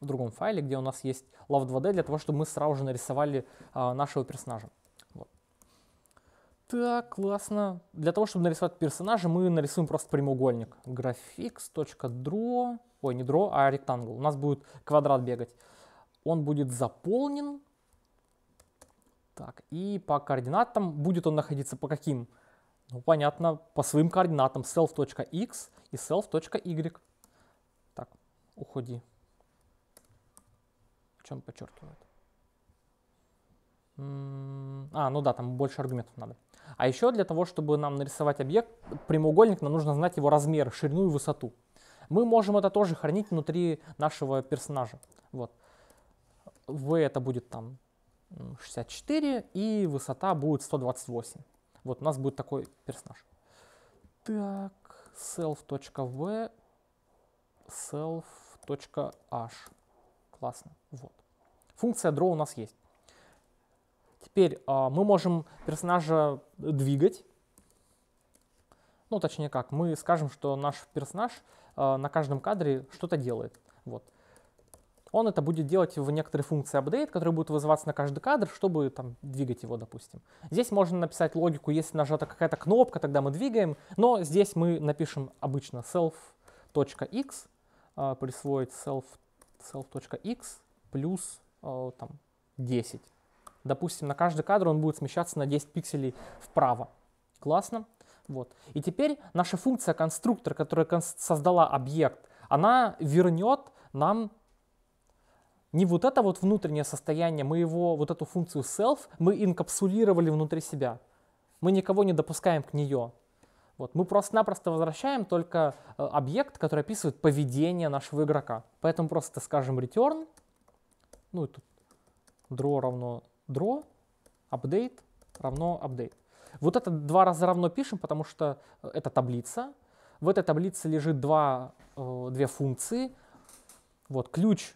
в другом файле, где у нас есть love2d, для того, чтобы мы сразу же нарисовали а, нашего персонажа. Так, классно. Для того, чтобы нарисовать персонажа, мы нарисуем просто прямоугольник. Graphics.draw, ой, не draw, а rectangle. У нас будет квадрат бегать. Он будет заполнен. Так, и по координатам будет он находиться по каким? Ну, понятно, по своим координатам self.x и self.y. Так, уходи. В чем подчеркивает? А, ну да, там больше аргументов надо. А еще для того, чтобы нам нарисовать объект, прямоугольник, нам нужно знать его размер, ширину и высоту. Мы можем это тоже хранить внутри нашего персонажа. Вот. V это будет там 64, и высота будет 128. Вот у нас будет такой персонаж. Так, self.v, self.h. Классно, вот. Функция draw у нас есть. Теперь а, мы можем персонажа э, двигать. Ну, точнее как, мы скажем, что наш персонаж а, на каждом кадре что-то делает. Вот. Он это будет делать в некоторой функции update, которая будет вызываться на каждый кадр, чтобы там, двигать его, допустим. Здесь можно написать логику, если нажата какая-то кнопка, тогда мы двигаем, но здесь мы напишем обычно self.x, а, присвоить self.x self плюс там, 10. Допустим, на каждый кадр он будет смещаться на 10 пикселей вправо. Классно. Вот. И теперь наша функция конструктор, которая создала объект, она вернет нам не вот это вот внутреннее состояние, мы его, вот эту функцию self, мы инкапсулировали внутри себя. Мы никого не допускаем к нее. Вот. Мы просто-напросто возвращаем только э, объект, который описывает поведение нашего игрока. Поэтому просто скажем return, ну и тут draw равно draw update равно update. Вот это два раза равно пишем, потому что э, это таблица. В этой таблице лежит два, э, две функции. Вот ключ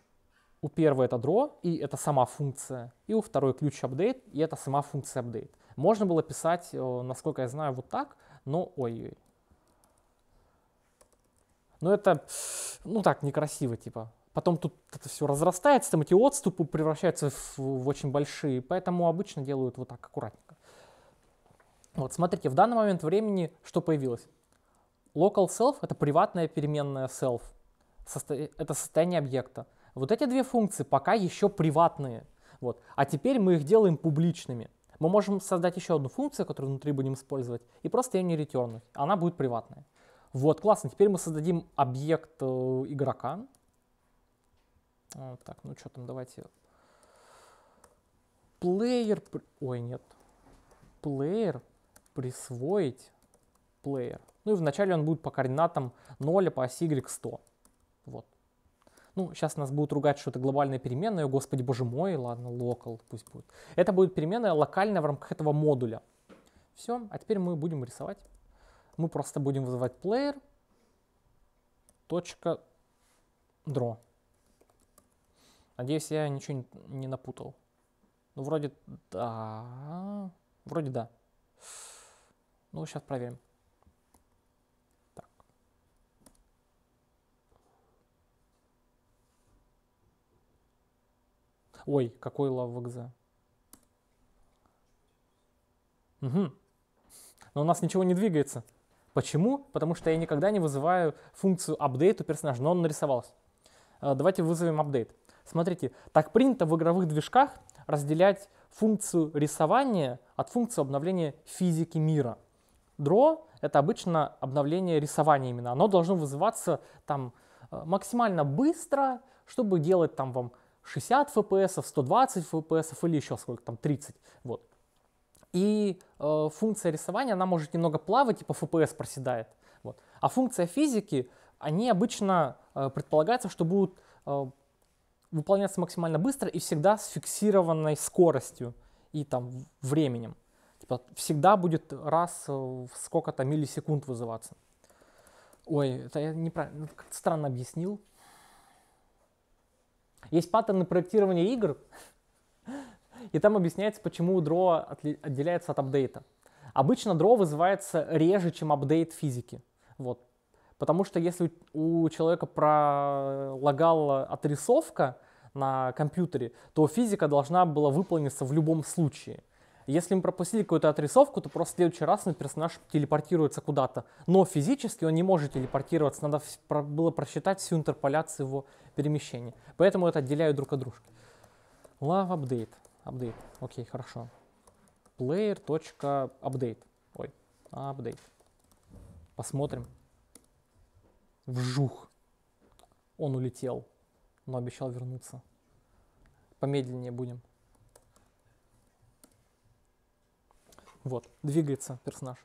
у первой это draw, и это сама функция. И у второй ключ update, и это сама функция update. Можно было писать, э, насколько я знаю, вот так, но ой-ой. Но ну, это, ну так, некрасиво, типа. Потом тут это все разрастается, там эти отступы превращаются в, в очень большие, поэтому обычно делают вот так аккуратненько. Вот, смотрите, в данный момент времени что появилось? Local self — это приватная переменная self, состо... это состояние объекта. Вот эти две функции пока еще приватные, вот. а теперь мы их делаем публичными. Мы можем создать еще одну функцию, которую внутри будем использовать, и просто ее не ретернуть, она будет приватная. Вот, классно, теперь мы создадим объект э, игрока, так, ну что там, давайте. Плеер... Ой, нет. Плеер присвоить плеер. Ну и вначале он будет по координатам 0 а по оси y100. Вот. Ну, сейчас нас будут ругать, что это глобальная переменная, господи боже мой, ладно, local пусть будет. Это будет переменная локальная в рамках этого модуля. Все, а теперь мы будем рисовать. Мы просто будем вызывать player. Точка draw. Надеюсь, я ничего не, напутал. Ну, вроде да. Вроде да. Ну, сейчас проверим. Так. Ой, какой лавгз. Угу. Но у нас ничего не двигается. Почему? Потому что я никогда не вызываю функцию update у персонажа, но он нарисовался. Э, давайте вызовем update. Смотрите, так принято в игровых движках разделять функцию рисования от функции обновления физики мира. Draw — это обычно обновление рисования именно. Оно должно вызываться там э, максимально быстро, чтобы делать там вам 60 FPS, 120 FPS или еще сколько там, 30. Вот. И э, функция рисования, она может немного плавать, типа FPS проседает. Вот. А функция физики, они обычно э, предполагается, что будут э, выполняться максимально быстро и всегда с фиксированной скоростью и там временем. Типа, всегда будет раз в сколько-то миллисекунд вызываться. Ой, это я неправильно, ну, странно объяснил. Есть паттерны проектирования игр, и там объясняется, почему дро отделяется от апдейта. Обычно дро вызывается реже, чем апдейт физики. Вот, Потому что если у человека пролагала отрисовка на компьютере, то физика должна была выполниться в любом случае. Если мы пропустили какую-то отрисовку, то просто в следующий раз наш персонаж телепортируется куда-то. Но физически он не может телепортироваться, надо было просчитать всю интерполяцию его перемещения. Поэтому это отделяю друг от дружки. Love update. Update. Окей, хорошо. Player.update. Ой, а, update. Посмотрим. Вжух. Он улетел, но обещал вернуться. Помедленнее будем. Вот, двигается персонаж.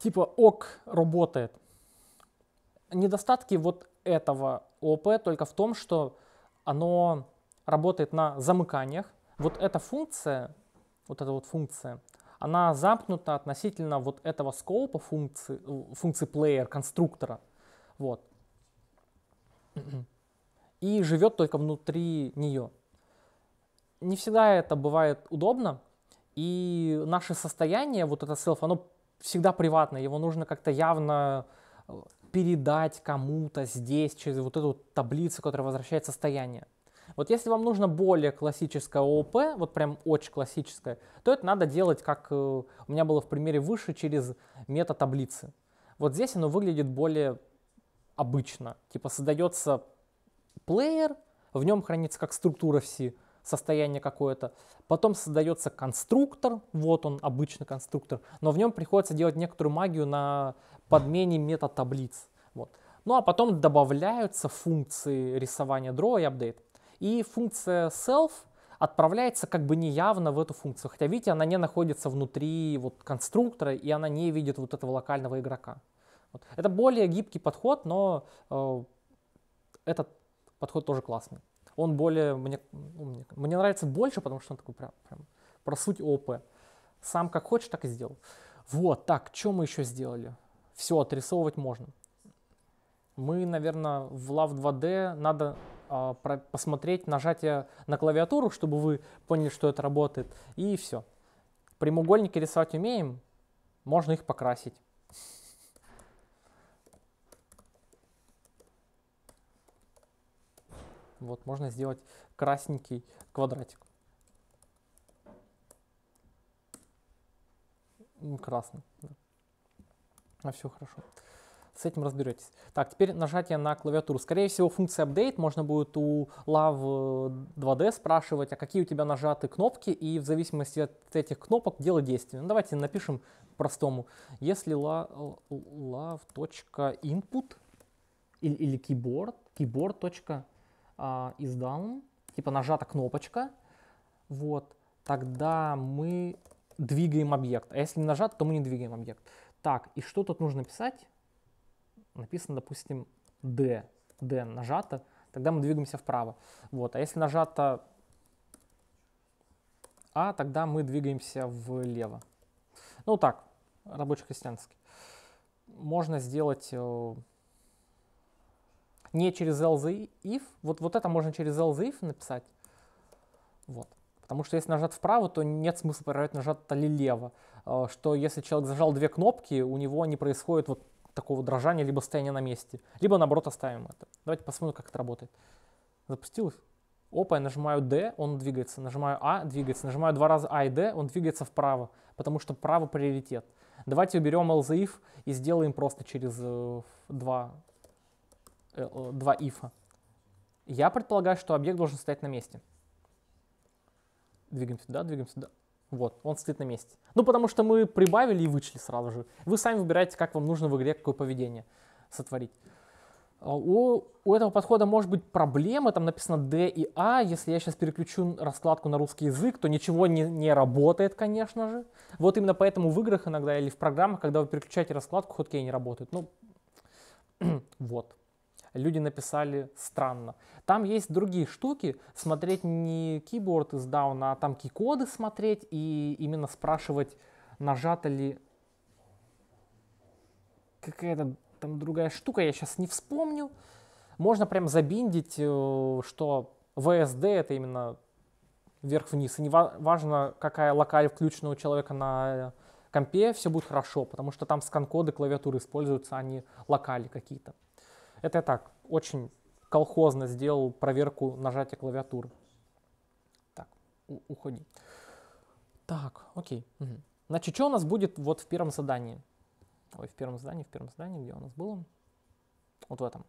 Типа ок работает. Недостатки вот этого ОП только в том, что оно работает на замыканиях. Вот эта функция, вот эта вот функция, она замкнута относительно вот этого скопа функции, функции player, конструктора. Вот. И живет только внутри нее. Не всегда это бывает удобно, и наше состояние, вот это self оно всегда приватное, его нужно как-то явно э, передать кому-то здесь через вот эту таблицу, которая возвращает состояние. Вот если вам нужно более классическое ООП, вот прям очень классическое, то это надо делать, как э, у меня было в примере выше, через метод таблицы Вот здесь оно выглядит более обычно. Типа создается плеер, в нем хранится как структура все, состояние какое-то. Потом создается конструктор, вот он, обычный конструктор, но в нем приходится делать некоторую магию на подмене метод таблиц, Вот. Ну а потом добавляются функции рисования draw и update и функция self отправляется как бы неявно в эту функцию. Хотя, видите, она не находится внутри вот конструктора, и она не видит вот этого локального игрока. Вот. Это более гибкий подход, но э, этот подход тоже классный. Он более, мне, ну, мне, мне нравится больше, потому что он такой прям, прям про суть ОП. Сам как хочешь, так и сделал. Вот, так, что мы еще сделали? Все, отрисовывать можно. Мы, наверное, в Love 2D надо а, посмотреть нажатие на клавиатуру, чтобы вы поняли, что это работает, и все. Прямоугольники рисовать умеем, можно их покрасить. Вот, можно сделать красненький квадратик. Красный. Да. А все хорошо с этим разберетесь. Так, теперь нажатие на клавиатуру. Скорее всего, функция update можно будет у Love 2D э, спрашивать, а какие у тебя нажаты кнопки, и в зависимости от этих кнопок делать действия. Ну, давайте напишем простому. Если love.input или, или keyboard, keyboard а, is down, типа нажата кнопочка, вот, тогда мы двигаем объект. А если не нажат, то мы не двигаем объект. Так, и что тут нужно писать? написано, допустим, D, D нажато, тогда мы двигаемся вправо. Вот. А если нажато А, тогда мы двигаемся влево. Ну так, рабочий крестьянский. Можно сделать э, не через else Вот, вот это можно через else написать. Вот. Потому что если нажат вправо, то нет смысла проверять нажато ли лево. Э, что если человек зажал две кнопки, у него не происходит вот такого дрожания, либо стояния на месте, либо наоборот оставим это. Давайте посмотрим, как это работает. Запустилось. Опа, я нажимаю D, он двигается, нажимаю A, а, двигается, нажимаю два раза A а и D, он двигается вправо, потому что право приоритет. Давайте уберем else if и сделаем просто через э, два, э, э, два if. Я предполагаю, что объект должен стоять на месте. Двигаемся сюда, двигаемся сюда. Вот, он стоит на месте. Ну, потому что мы прибавили и вычли сразу же. Вы сами выбираете, как вам нужно в игре, какое поведение сотворить. А у, у этого подхода может быть проблема, там написано D и A, «А». если я сейчас переключу раскладку на русский язык, то ничего не, не работает, конечно же. Вот именно поэтому в играх иногда или в программах, когда вы переключаете раскладку, хоткей не работают. Ну, вот люди написали странно. Там есть другие штуки, смотреть не keyboard is down, а там кей-коды смотреть и именно спрашивать, нажато ли какая-то там другая штука, я сейчас не вспомню. Можно прям забиндить, э, что VSD это именно вверх-вниз. И не важно, какая локаль включена у человека на компе, все будет хорошо, потому что там сканкоды клавиатуры используются, а не локали какие-то. Это я так, очень колхозно сделал проверку нажатия клавиатуры. Так, уходи. Так, окей. Угу. Значит, что у нас будет вот в первом задании? Ой, в первом задании, в первом задании, где у нас было? Вот в этом.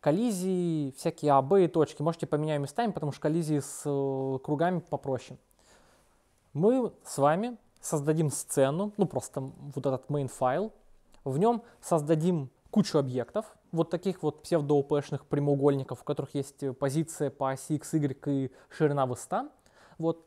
Коллизии, всякие А, Б и точки. Можете поменяем местами, потому что коллизии с э, кругами попроще. Мы с вами создадим сцену, ну просто вот этот main файл. В нем создадим кучу объектов, вот таких вот псевдо-ОПшных прямоугольников, у которых есть э, позиция по оси x, y и ширина высота. Вот.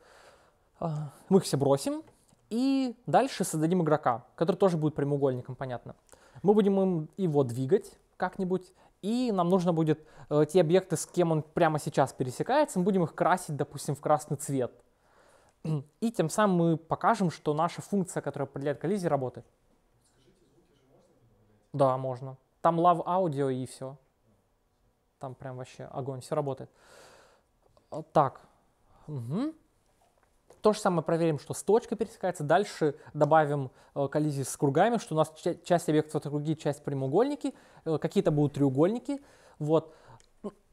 А, мы их все бросим, и дальше создадим игрока, который тоже будет прямоугольником, понятно. Мы будем им его двигать как-нибудь, и нам нужно будет э, те объекты, с кем он прямо сейчас пересекается, мы будем их красить, допустим, в красный цвет. И тем самым мы покажем, что наша функция, которая определяет коллизии, работает. Да, можно. Там Love Audio и все. Там прям вообще огонь, все работает. А, так. Угу. То же самое проверим, что с точкой пересекается. Дальше добавим э, коллизии с кругами, что у нас ча часть объектов это круги, часть прямоугольники. Э, Какие-то будут треугольники. Вот.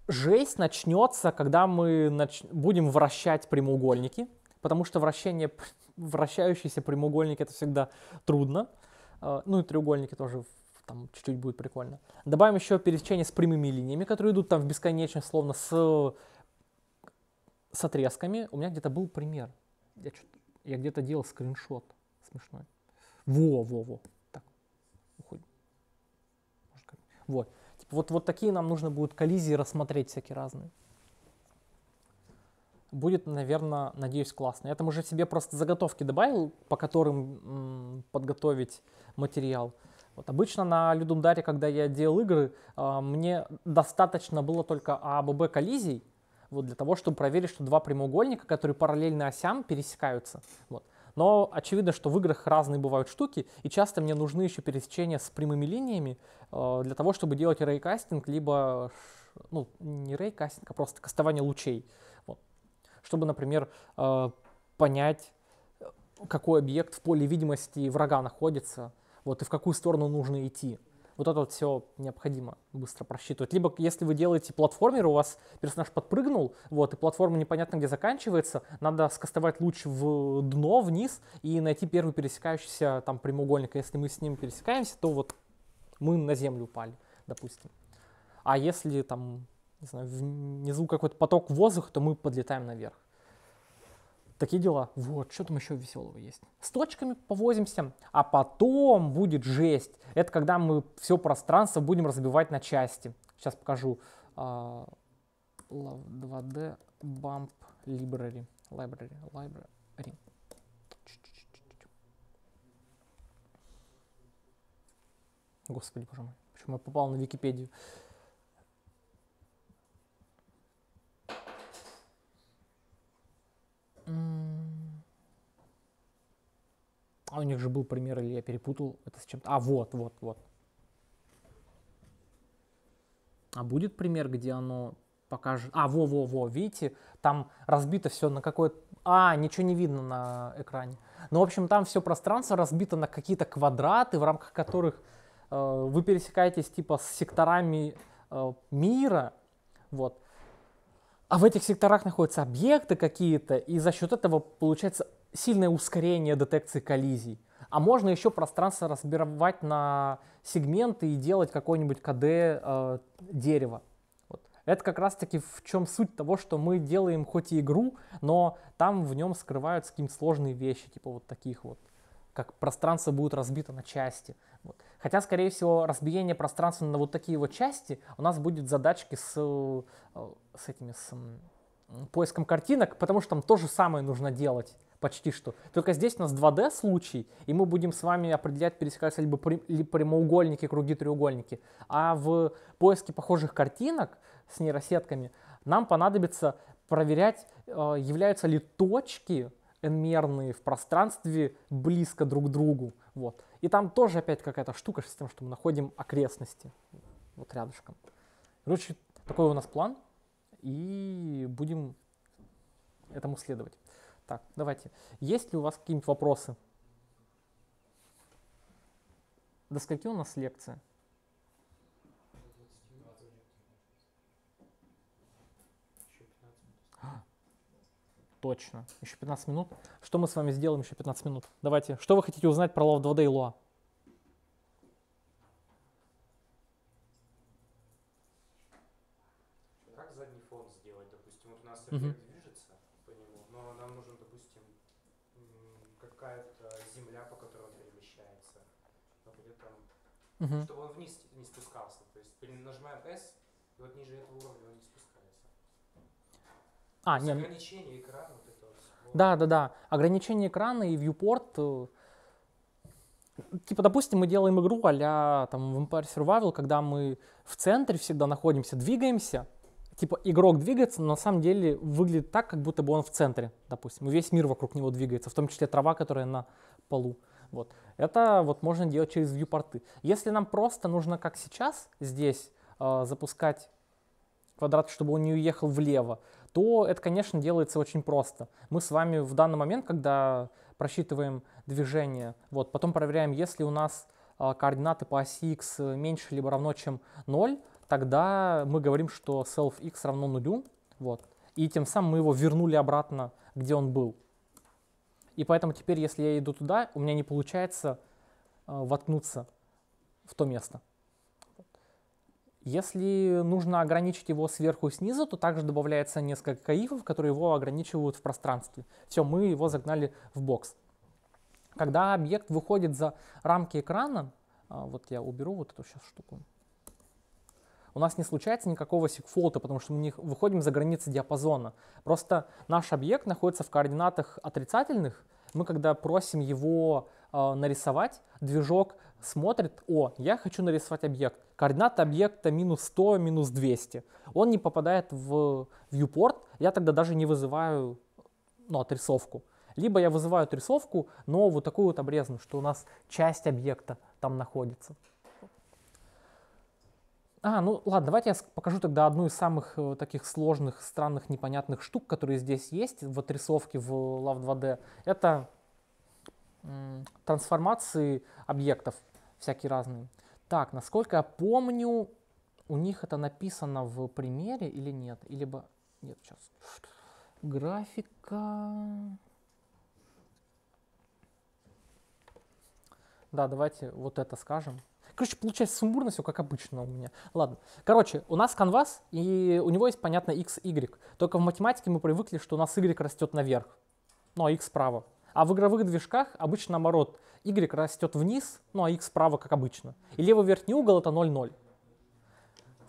Жесть начнется, когда мы нач будем вращать прямоугольники, потому что вращение, вращающийся прямоугольник это всегда трудно. Э, ну и треугольники тоже там чуть-чуть будет прикольно. Добавим еще пересечение с прямыми линиями, которые идут там в бесконечность, словно с, с отрезками. У меня где-то был пример. Я, я где-то делал скриншот смешной. Во-во-во. Так, уходим. Вот. Типа, вот, вот такие нам нужно будет коллизии рассмотреть всякие разные будет, наверное, надеюсь, классно. Я там уже себе просто заготовки добавил, по которым м, подготовить материал. Вот обычно на Людумдаре, когда я делал игры, а, мне достаточно было только АББ коллизий, вот для того, чтобы проверить, что два прямоугольника, которые параллельно осям, пересекаются. Вот. Но очевидно, что в играх разные бывают штуки, и часто мне нужны еще пересечения с прямыми линиями э, для того, чтобы делать рейкастинг, либо, ну, не рейкастинг, а просто кастование лучей. Вот. Чтобы, например, э, понять, какой объект в поле видимости врага находится, вот, и в какую сторону нужно идти. Вот это вот все необходимо быстро просчитывать. Либо если вы делаете платформер, у вас персонаж подпрыгнул, вот, и платформа непонятно где заканчивается, надо скастовать луч в дно, вниз, и найти первый пересекающийся там прямоугольник. А если мы с ним пересекаемся, то вот мы на землю упали, допустим. А если там, не знаю, внизу какой-то поток воздуха, то мы подлетаем наверх. Такие дела. Вот, что там еще веселого есть. С точками повозимся, а потом будет жесть. Это когда мы все пространство будем разбивать на части. Сейчас покажу. Uh, 2D Bump Library. Library. Library. Господи, боже мой, почему я попал на Википедию? А у них же был пример, или я перепутал это с чем-то. А, вот, вот, вот. А будет пример, где оно покажет... А, во-во-во, видите, там разбито все на какое-то... А, ничего не видно на экране. Ну, в общем, там все пространство разбито на какие-то квадраты, в рамках которых э, вы пересекаетесь типа с секторами э, мира, вот. А в этих секторах находятся объекты какие-то, и за счет этого получается сильное ускорение детекции коллизий. А можно еще пространство разбирать на сегменты и делать какой-нибудь КД э, дерева. Вот. Это как раз таки в чем суть того, что мы делаем хоть и игру, но там в нем скрываются какие-то сложные вещи, типа вот таких вот, как пространство будет разбито на части. Вот. Хотя, скорее всего, разбиение пространства на вот такие вот части у нас будет задачки с, э, с этими, с поиском картинок, потому что там то же самое нужно делать почти что. Только здесь у нас 2D случай, и мы будем с вами определять, пересекаются либо, при, либо прямоугольники, круги, треугольники. А в поиске похожих картинок с нейросетками нам понадобится проверять, э, являются ли точки n-мерные в пространстве близко друг к другу. Вот. И там тоже опять какая-то штука с тем, что мы находим окрестности вот рядышком. Короче, такой у нас план, и будем этому следовать. Так, давайте. Есть ли у вас какие-нибудь вопросы? До скольки у нас лекция? Точно. Еще 15 минут. Что мы с вами сделаем еще 15 минут? Давайте. Что вы хотите узнать про Love 2D и Lua? Как задний фон сделать? Допустим, вот у нас эффект угу. движется по нему, но нам нужен, допустим, какая-то земля, по которой он перемещается. Но при этом, угу. чтобы он вниз не спускался. То есть нажимаем S, и вот ниже этого уровня он не спускается. А, нет. Ограничение экрана. Вот это вот. Да, да, да. Ограничение экрана и viewport. Э, типа, допустим, мы делаем игру а там, в Empire Survival, когда мы в центре всегда находимся, двигаемся. Типа, игрок двигается, но на самом деле выглядит так, как будто бы он в центре, допустим. И весь мир вокруг него двигается, в том числе трава, которая на полу. Вот. Это вот можно делать через вьюпорты. Если нам просто нужно, как сейчас, здесь э, запускать квадрат, чтобы он не уехал влево, то это, конечно, делается очень просто. Мы с вами в данный момент, когда просчитываем движение, вот, потом проверяем, если у нас а, координаты по оси x меньше либо равно, чем 0, тогда мы говорим, что self x равно нулю, вот, и тем самым мы его вернули обратно, где он был. И поэтому теперь, если я иду туда, у меня не получается а, воткнуться в то место. Если нужно ограничить его сверху и снизу, то также добавляется несколько каифов, которые его ограничивают в пространстве. Все, мы его загнали в бокс. Когда объект выходит за рамки экрана, а, вот я уберу вот эту сейчас штуку, у нас не случается никакого сигфолта, потому что мы не выходим за границы диапазона. Просто наш объект находится в координатах отрицательных. Мы, когда просим его э, нарисовать, движок смотрит, о, я хочу нарисовать объект, координаты объекта минус 100, минус 200. Он не попадает в viewport, я тогда даже не вызываю ну, отрисовку. Либо я вызываю отрисовку, но вот такую вот обрезанную, что у нас часть объекта там находится. А, ну ладно, давайте я покажу тогда одну из самых э, таких сложных, странных, непонятных штук, которые здесь есть в отрисовке в Love 2D. Это трансформации объектов всякие разные. Так, насколько я помню, у них это написано в примере или нет? Или бы... Нет, сейчас. Графика... Да, давайте вот это скажем. Короче, получается сумбурно все, как обычно у меня. Ладно. Короче, у нас канвас, и у него есть, понятно, x, y. Только в математике мы привыкли, что у нас y растет наверх, ну а x справа. А в игровых движках обычно наоборот. Y растет вниз, ну а X справа, как обычно. И левый верхний угол это 0,0.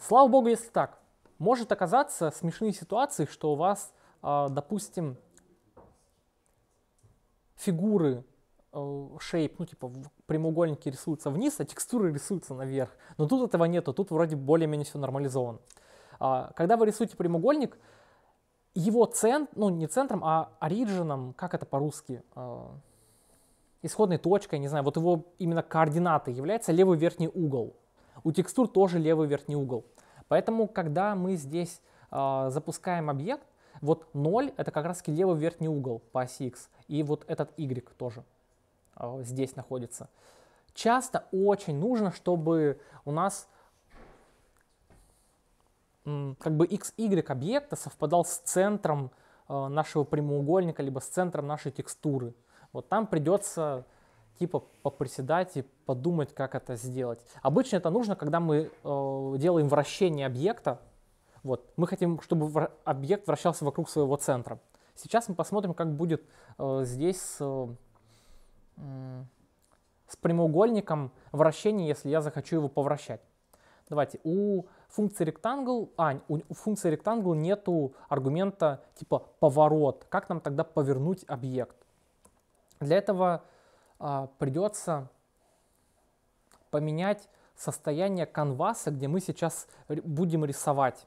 Слава богу, если так. Может оказаться смешные ситуации, что у вас, а, допустим, фигуры э, shape, ну типа прямоугольники рисуются вниз, а текстуры рисуются наверх. Но тут этого нету, тут вроде более-менее все нормализовано. А, когда вы рисуете прямоугольник, его центр, ну не центром, а оригином, как это по-русски, э, исходной точкой, не знаю, вот его именно координаты является левый верхний угол. У текстур тоже левый верхний угол. Поэтому, когда мы здесь э, запускаем объект, вот 0 это как раз левый верхний угол по оси X, и вот этот Y тоже э, здесь находится. Часто очень нужно, чтобы у нас как бы XY объекта совпадал с центром э, нашего прямоугольника, либо с центром нашей текстуры. Вот там придется типа поприседать и подумать, как это сделать. Обычно это нужно, когда мы э, делаем вращение объекта. Вот. Мы хотим, чтобы вра- объект вращался вокруг своего центра. Сейчас мы посмотрим, как будет э, здесь с, э, с прямоугольником вращение, если я захочу его повращать. Давайте. У функции rectangle, а, у, у функции rectangle нету аргумента типа поворот. Как нам тогда повернуть объект? Для этого а, придется поменять состояние канваса, где мы сейчас будем рисовать.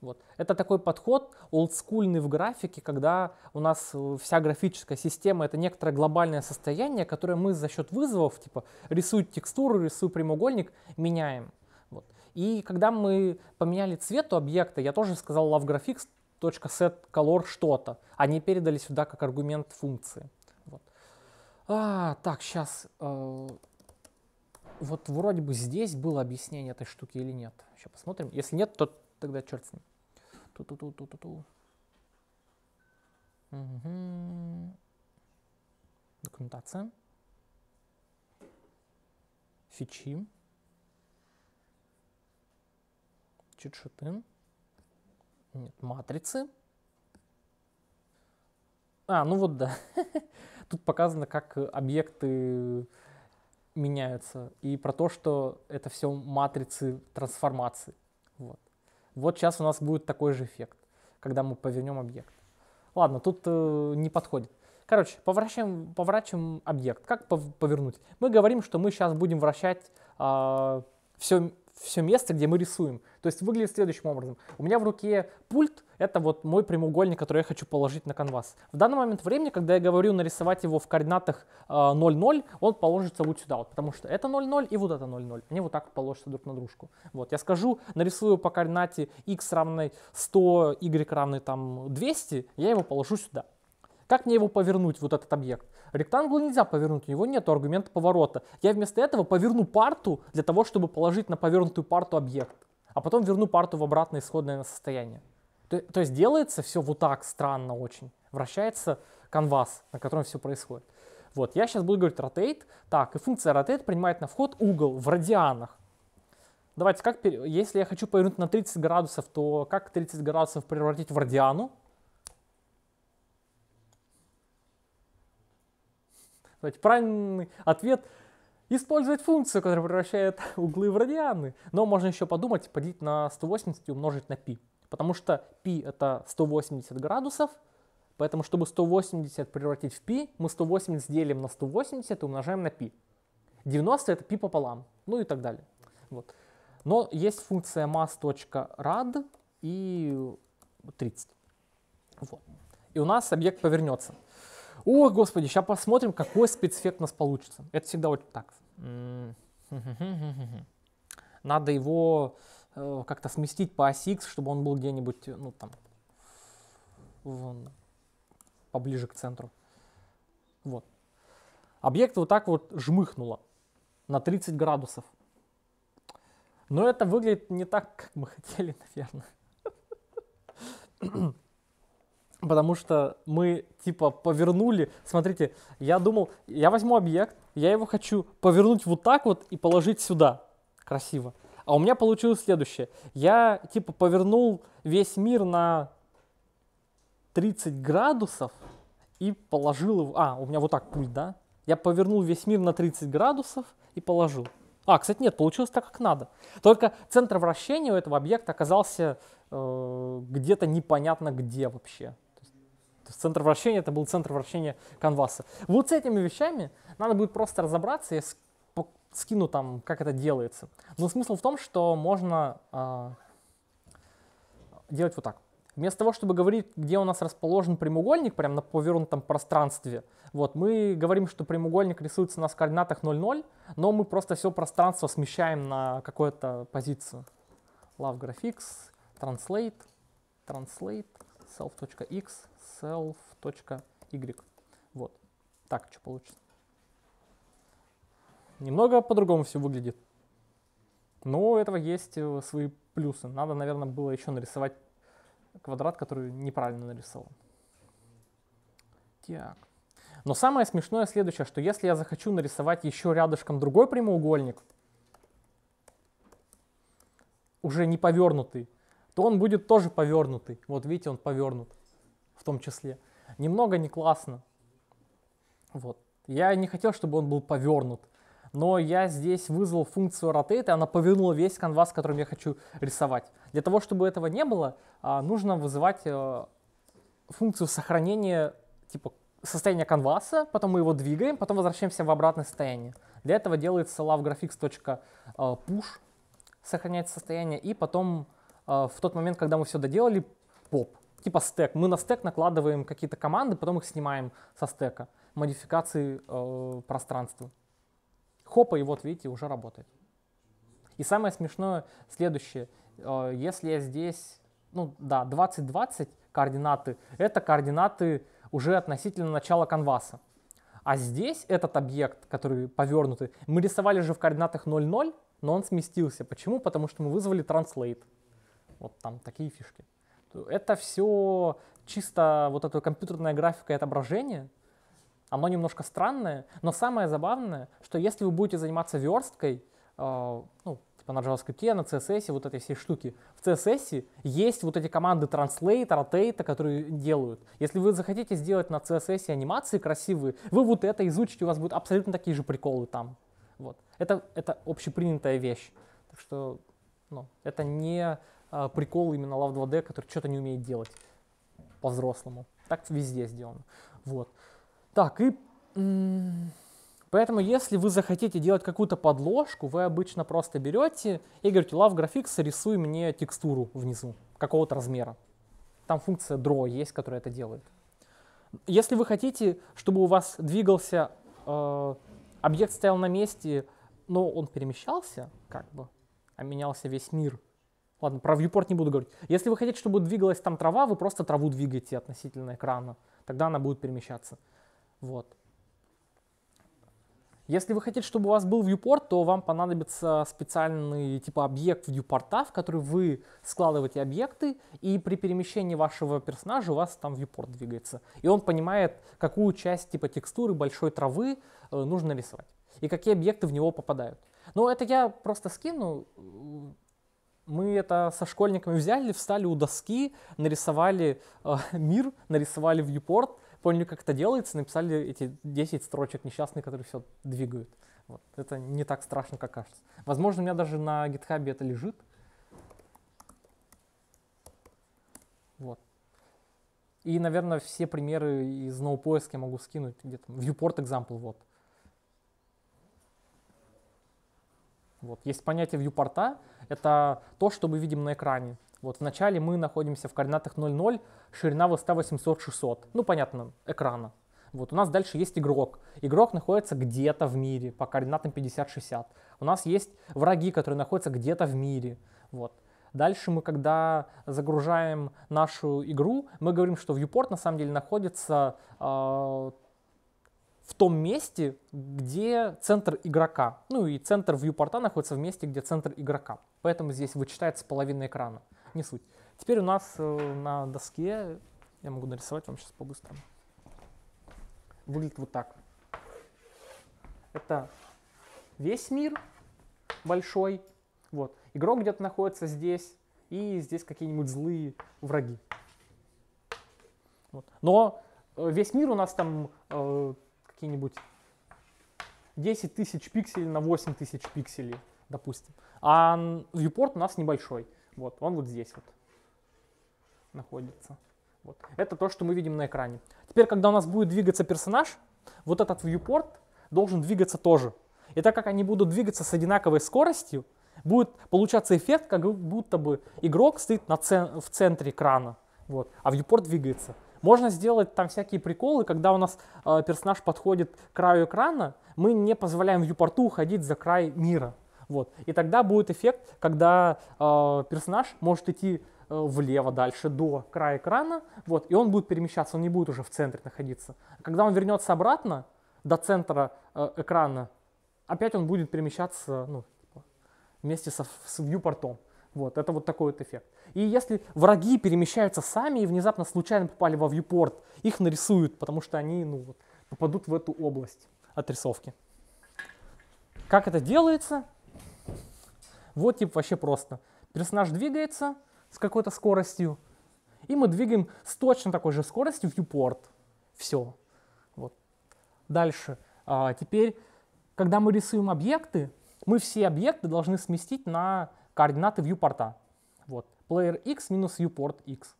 Вот. Это такой подход олдскульный в графике, когда у нас э, вся графическая система — это некоторое глобальное состояние, которое мы за счет вызовов, типа рисуй текстуру, рисуй прямоугольник, меняем. Вот. И когда мы поменяли цвет у объекта, я тоже сказал lovegraphics.setColor что-то. Они передали сюда как аргумент функции. Вот. А, так, сейчас. Э, вот вроде бы здесь было объяснение этой штуки или нет. Сейчас посмотрим. Если нет, то тогда черт с ним. Ту-ту-ту-ту-ту-ту. Угу. Документация. Фичи. чит-шиты. Нет, матрицы. А, ну вот да. Тут показано, как объекты меняются. И про то, что это все матрицы трансформации. Вот. вот сейчас у нас будет такой же эффект, когда мы повернем объект. Ладно, тут э, не подходит. Короче, поворачиваем, поворачиваем объект. Как пов повернуть? Мы говорим, что мы сейчас будем вращать э, а, все все место, где мы рисуем. То есть выглядит следующим образом. У меня в руке пульт, это вот мой прямоугольник, который я хочу положить на канвас. В данный момент времени, когда я говорю нарисовать его в координатах 0,0, э, он положится вот сюда, вот, потому что это 0,0 и вот это 0,0. Они вот так положатся друг на дружку. Вот, я скажу, нарисую по координате x равной 100, y равной там 200, я его положу сюда. Как мне его повернуть, вот этот объект? Ректангл нельзя повернуть, у него нет аргумента поворота. Я вместо этого поверну парту для того, чтобы положить на повернутую парту объект, а потом верну парту в обратное исходное состояние. То, то есть делается все вот так странно очень. Вращается канвас, на котором все происходит. Вот, я сейчас буду говорить rotate. Так, и функция rotate принимает на вход угол в радианах. Давайте, как, если я хочу повернуть на 30 градусов, то как 30 градусов превратить в радиану? Давайте правильный ответ использовать функцию, которая превращает углы в радианы. Но можно еще подумать, поделить на 180 и умножить на π. Потому что π это 180 градусов, поэтому чтобы 180 превратить в π, мы 180 делим на 180 и умножаем на π. 90 это π пополам, ну и так далее. Вот. Но есть функция mass.rad и 30. Вот. И у нас объект повернется о, господи, сейчас посмотрим, какой спецэффект у нас получится. Это всегда вот так. Надо его э, как-то сместить по оси X, чтобы он был где-нибудь, э, ну, там, вон, поближе к центру. Вот. Объект вот так вот жмыхнуло на 30 градусов. Но это выглядит не так, как мы хотели, наверное. Потому что мы типа повернули. Смотрите, я думал, я возьму объект, я его хочу повернуть вот так вот и положить сюда. Красиво. А у меня получилось следующее. Я типа повернул весь мир на 30 градусов и положил его... А, у меня вот так пульт, да? Я повернул весь мир на 30 градусов и положил. А, кстати, нет, получилось так, как надо. Только центр вращения у этого объекта оказался э, где-то непонятно где вообще центр вращения это был центр вращения канваса. Вот с этими вещами надо будет просто разобраться. Я скину там, как это делается. Но смысл в том, что можно э, делать вот так. Вместо того, чтобы говорить, где у нас расположен прямоугольник, прямо на повернутом пространстве, вот, мы говорим, что прямоугольник рисуется у нас в координатах 0,0, но мы просто все пространство смещаем на какую-то позицию. Love Graphics, Translate, Translate, self.x, self.y. Вот. Так что получится. Немного по-другому все выглядит. Но у этого есть э, свои плюсы. Надо, наверное, было еще нарисовать квадрат, который неправильно нарисован. Так. Но самое смешное следующее, что если я захочу нарисовать еще рядышком другой прямоугольник, уже не повернутый, то он будет тоже повернутый. Вот видите, он повернут в том числе. Немного не классно. Вот. Я не хотел, чтобы он был повернут. Но я здесь вызвал функцию rotate, и она повернула весь конвас, которым я хочу рисовать. Для того, чтобы этого не было, а, нужно вызывать э, функцию сохранения типа состояния конваса, потом мы его двигаем, потом возвращаемся в обратное состояние. Для этого делается lovegraphics.push, э, сохраняет состояние, и потом э, в тот момент, когда мы все доделали, pop типа стек. Мы на стек накладываем какие-то команды, потом их снимаем со стека. Модификации э, пространства. Хопа, и вот видите, уже работает. И самое смешное следующее. Э, если я здесь, ну да, 20-20 координаты, это координаты уже относительно начала конваса А здесь этот объект, который повернутый, мы рисовали же в координатах 0,0, но он сместился. Почему? Потому что мы вызвали translate Вот там такие фишки. Это все чисто вот эта компьютерная графика и отображение, оно немножко странное, но самое забавное, что если вы будете заниматься версткой, э, ну, типа на JavaScript, на CSS, вот этой всей штуки, в CSS есть вот эти команды Translate, Rotate, которые делают. Если вы захотите сделать на CSS анимации красивые, вы вот это изучите, у вас будут абсолютно такие же приколы там. Вот. Это, это общепринятая вещь. Так что ну, это не а, прикол именно Love 2D, который что-то не умеет делать по-взрослому. Так везде сделано. Вот. Так, и поэтому, если вы захотите делать какую-то подложку, вы обычно просто берете и говорите, Love Graphics, рисуй мне текстуру внизу какого-то размера. Там функция draw есть, которая это делает. Если вы хотите, чтобы у вас двигался э, объект стоял на месте, но он перемещался, как бы, а менялся весь мир – Ладно, про viewport не буду говорить. Если вы хотите, чтобы двигалась там трава, вы просто траву двигаете относительно экрана. Тогда она будет перемещаться. Вот. Если вы хотите, чтобы у вас был viewport, то вам понадобится специальный типа объект viewport, в который вы складываете объекты, и при перемещении вашего персонажа у вас там viewport двигается. И он понимает, какую часть типа текстуры большой травы э, нужно рисовать, и какие объекты в него попадают. Но это я просто скину, мы это со школьниками взяли, встали у доски, нарисовали э, мир, нарисовали вьюпорт, поняли, как это делается, написали эти 10 строчек несчастных, которые все двигают. Вот. Это не так страшно, как кажется. Возможно, у меня даже на GitHub это лежит. Вот. И, наверное, все примеры из NoPoisk я могу скинуть где-то. Viewport example, вот. Вот. Есть понятие вьюпорта, это то, что мы видим на экране. Вот вначале мы находимся в координатах 0,0, ширина высота 800-600, ну понятно, экрана. Вот у нас дальше есть игрок. Игрок находится где-то в мире по координатам 50-60. У нас есть враги, которые находятся где-то в мире. Вот. Дальше мы, когда загружаем нашу игру, мы говорим, что viewport на самом деле находится э, в том месте, где центр игрока. Ну и центр вьюпорта находится в месте, где центр игрока. Поэтому здесь вычитается половина экрана. Не суть. Теперь у нас э, на доске, я могу нарисовать вам сейчас по-быстрому, выглядит вот так. Это весь мир большой. Вот. Игрок где-то находится здесь, и здесь какие-нибудь злые враги. Вот. Но э, весь мир у нас там э, какие-нибудь 10 тысяч пикселей на 8 тысяч пикселей, допустим. А viewport у нас небольшой. Вот, он вот здесь вот находится. Вот. Это то, что мы видим на экране. Теперь, когда у нас будет двигаться персонаж, вот этот viewport должен двигаться тоже. И так как они будут двигаться с одинаковой скоростью, будет получаться эффект, как будто бы игрок стоит на цен в центре экрана, вот, а viewport двигается. Можно сделать там всякие приколы, когда у нас э, персонаж подходит к краю экрана, мы не позволяем вьюпорту уходить за край мира. Вот. И тогда будет эффект, когда э, персонаж может идти э, влево дальше до края экрана, вот, и он будет перемещаться, он не будет уже в центре находиться. А когда он вернется обратно до центра э, экрана, опять он будет перемещаться ну, типа, вместе со, с вьюпортом. Вот, это вот такой вот эффект. И если враги перемещаются сами и внезапно случайно попали во вьюпорт их нарисуют, потому что они ну, вот, попадут в эту область отрисовки. Как это делается? Вот типа вообще просто. Персонаж двигается с какой-то скоростью, и мы двигаем с точно такой же скоростью вьюпорт Все. Вот. Дальше. А, теперь, когда мы рисуем объекты, мы все объекты должны сместить на координаты viewport. Вот. Player x минус viewport x.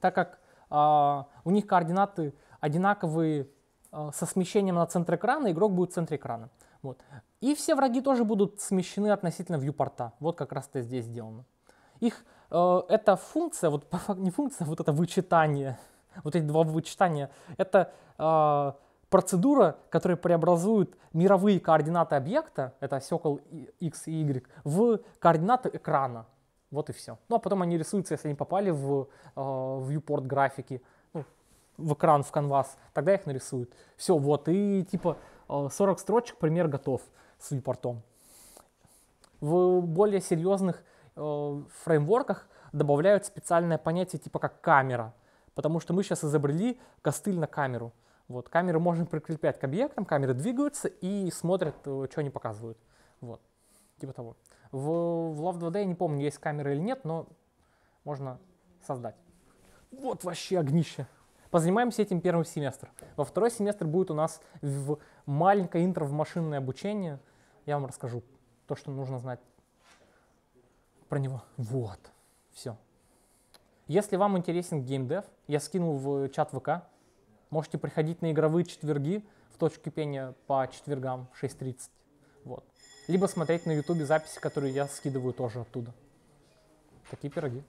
Так как э, у них координаты одинаковые э, со смещением на центр экрана, игрок будет в центре экрана. Вот. И все враги тоже будут смещены относительно viewport. Вот как раз это здесь сделано. Их э, эта функция, вот не функция, вот это вычитание, вот эти два вычитания, это э, процедура, которая преобразует мировые координаты объекта, это осекл x и y, в координаты экрана. Вот и все. Ну а потом они рисуются, если они попали в э, viewport графики, ну, в экран, в канвас, тогда их нарисуют. Все, вот, и типа 40 э, строчек пример готов с viewportом. В более серьезных э, фреймворках добавляют специальное понятие типа как камера, потому что мы сейчас изобрели костыль на камеру – вот, камеры можно прикреплять к объектам, камеры двигаются и смотрят, э, что они показывают. Вот, типа того. В, в Love 2D я не помню, есть камера или нет, но можно создать. Вот вообще огнище. Позанимаемся этим первый семестр. Во второй семестр будет у нас в маленькое интро в машинное обучение. Я вам расскажу то, что нужно знать про него. Вот, все. Если вам интересен геймдев, я скинул в чат ВК Можете приходить на игровые четверги в точку кипения по четвергам в 6.30. Вот. Либо смотреть на ютубе записи, которые я скидываю тоже оттуда. Такие пироги.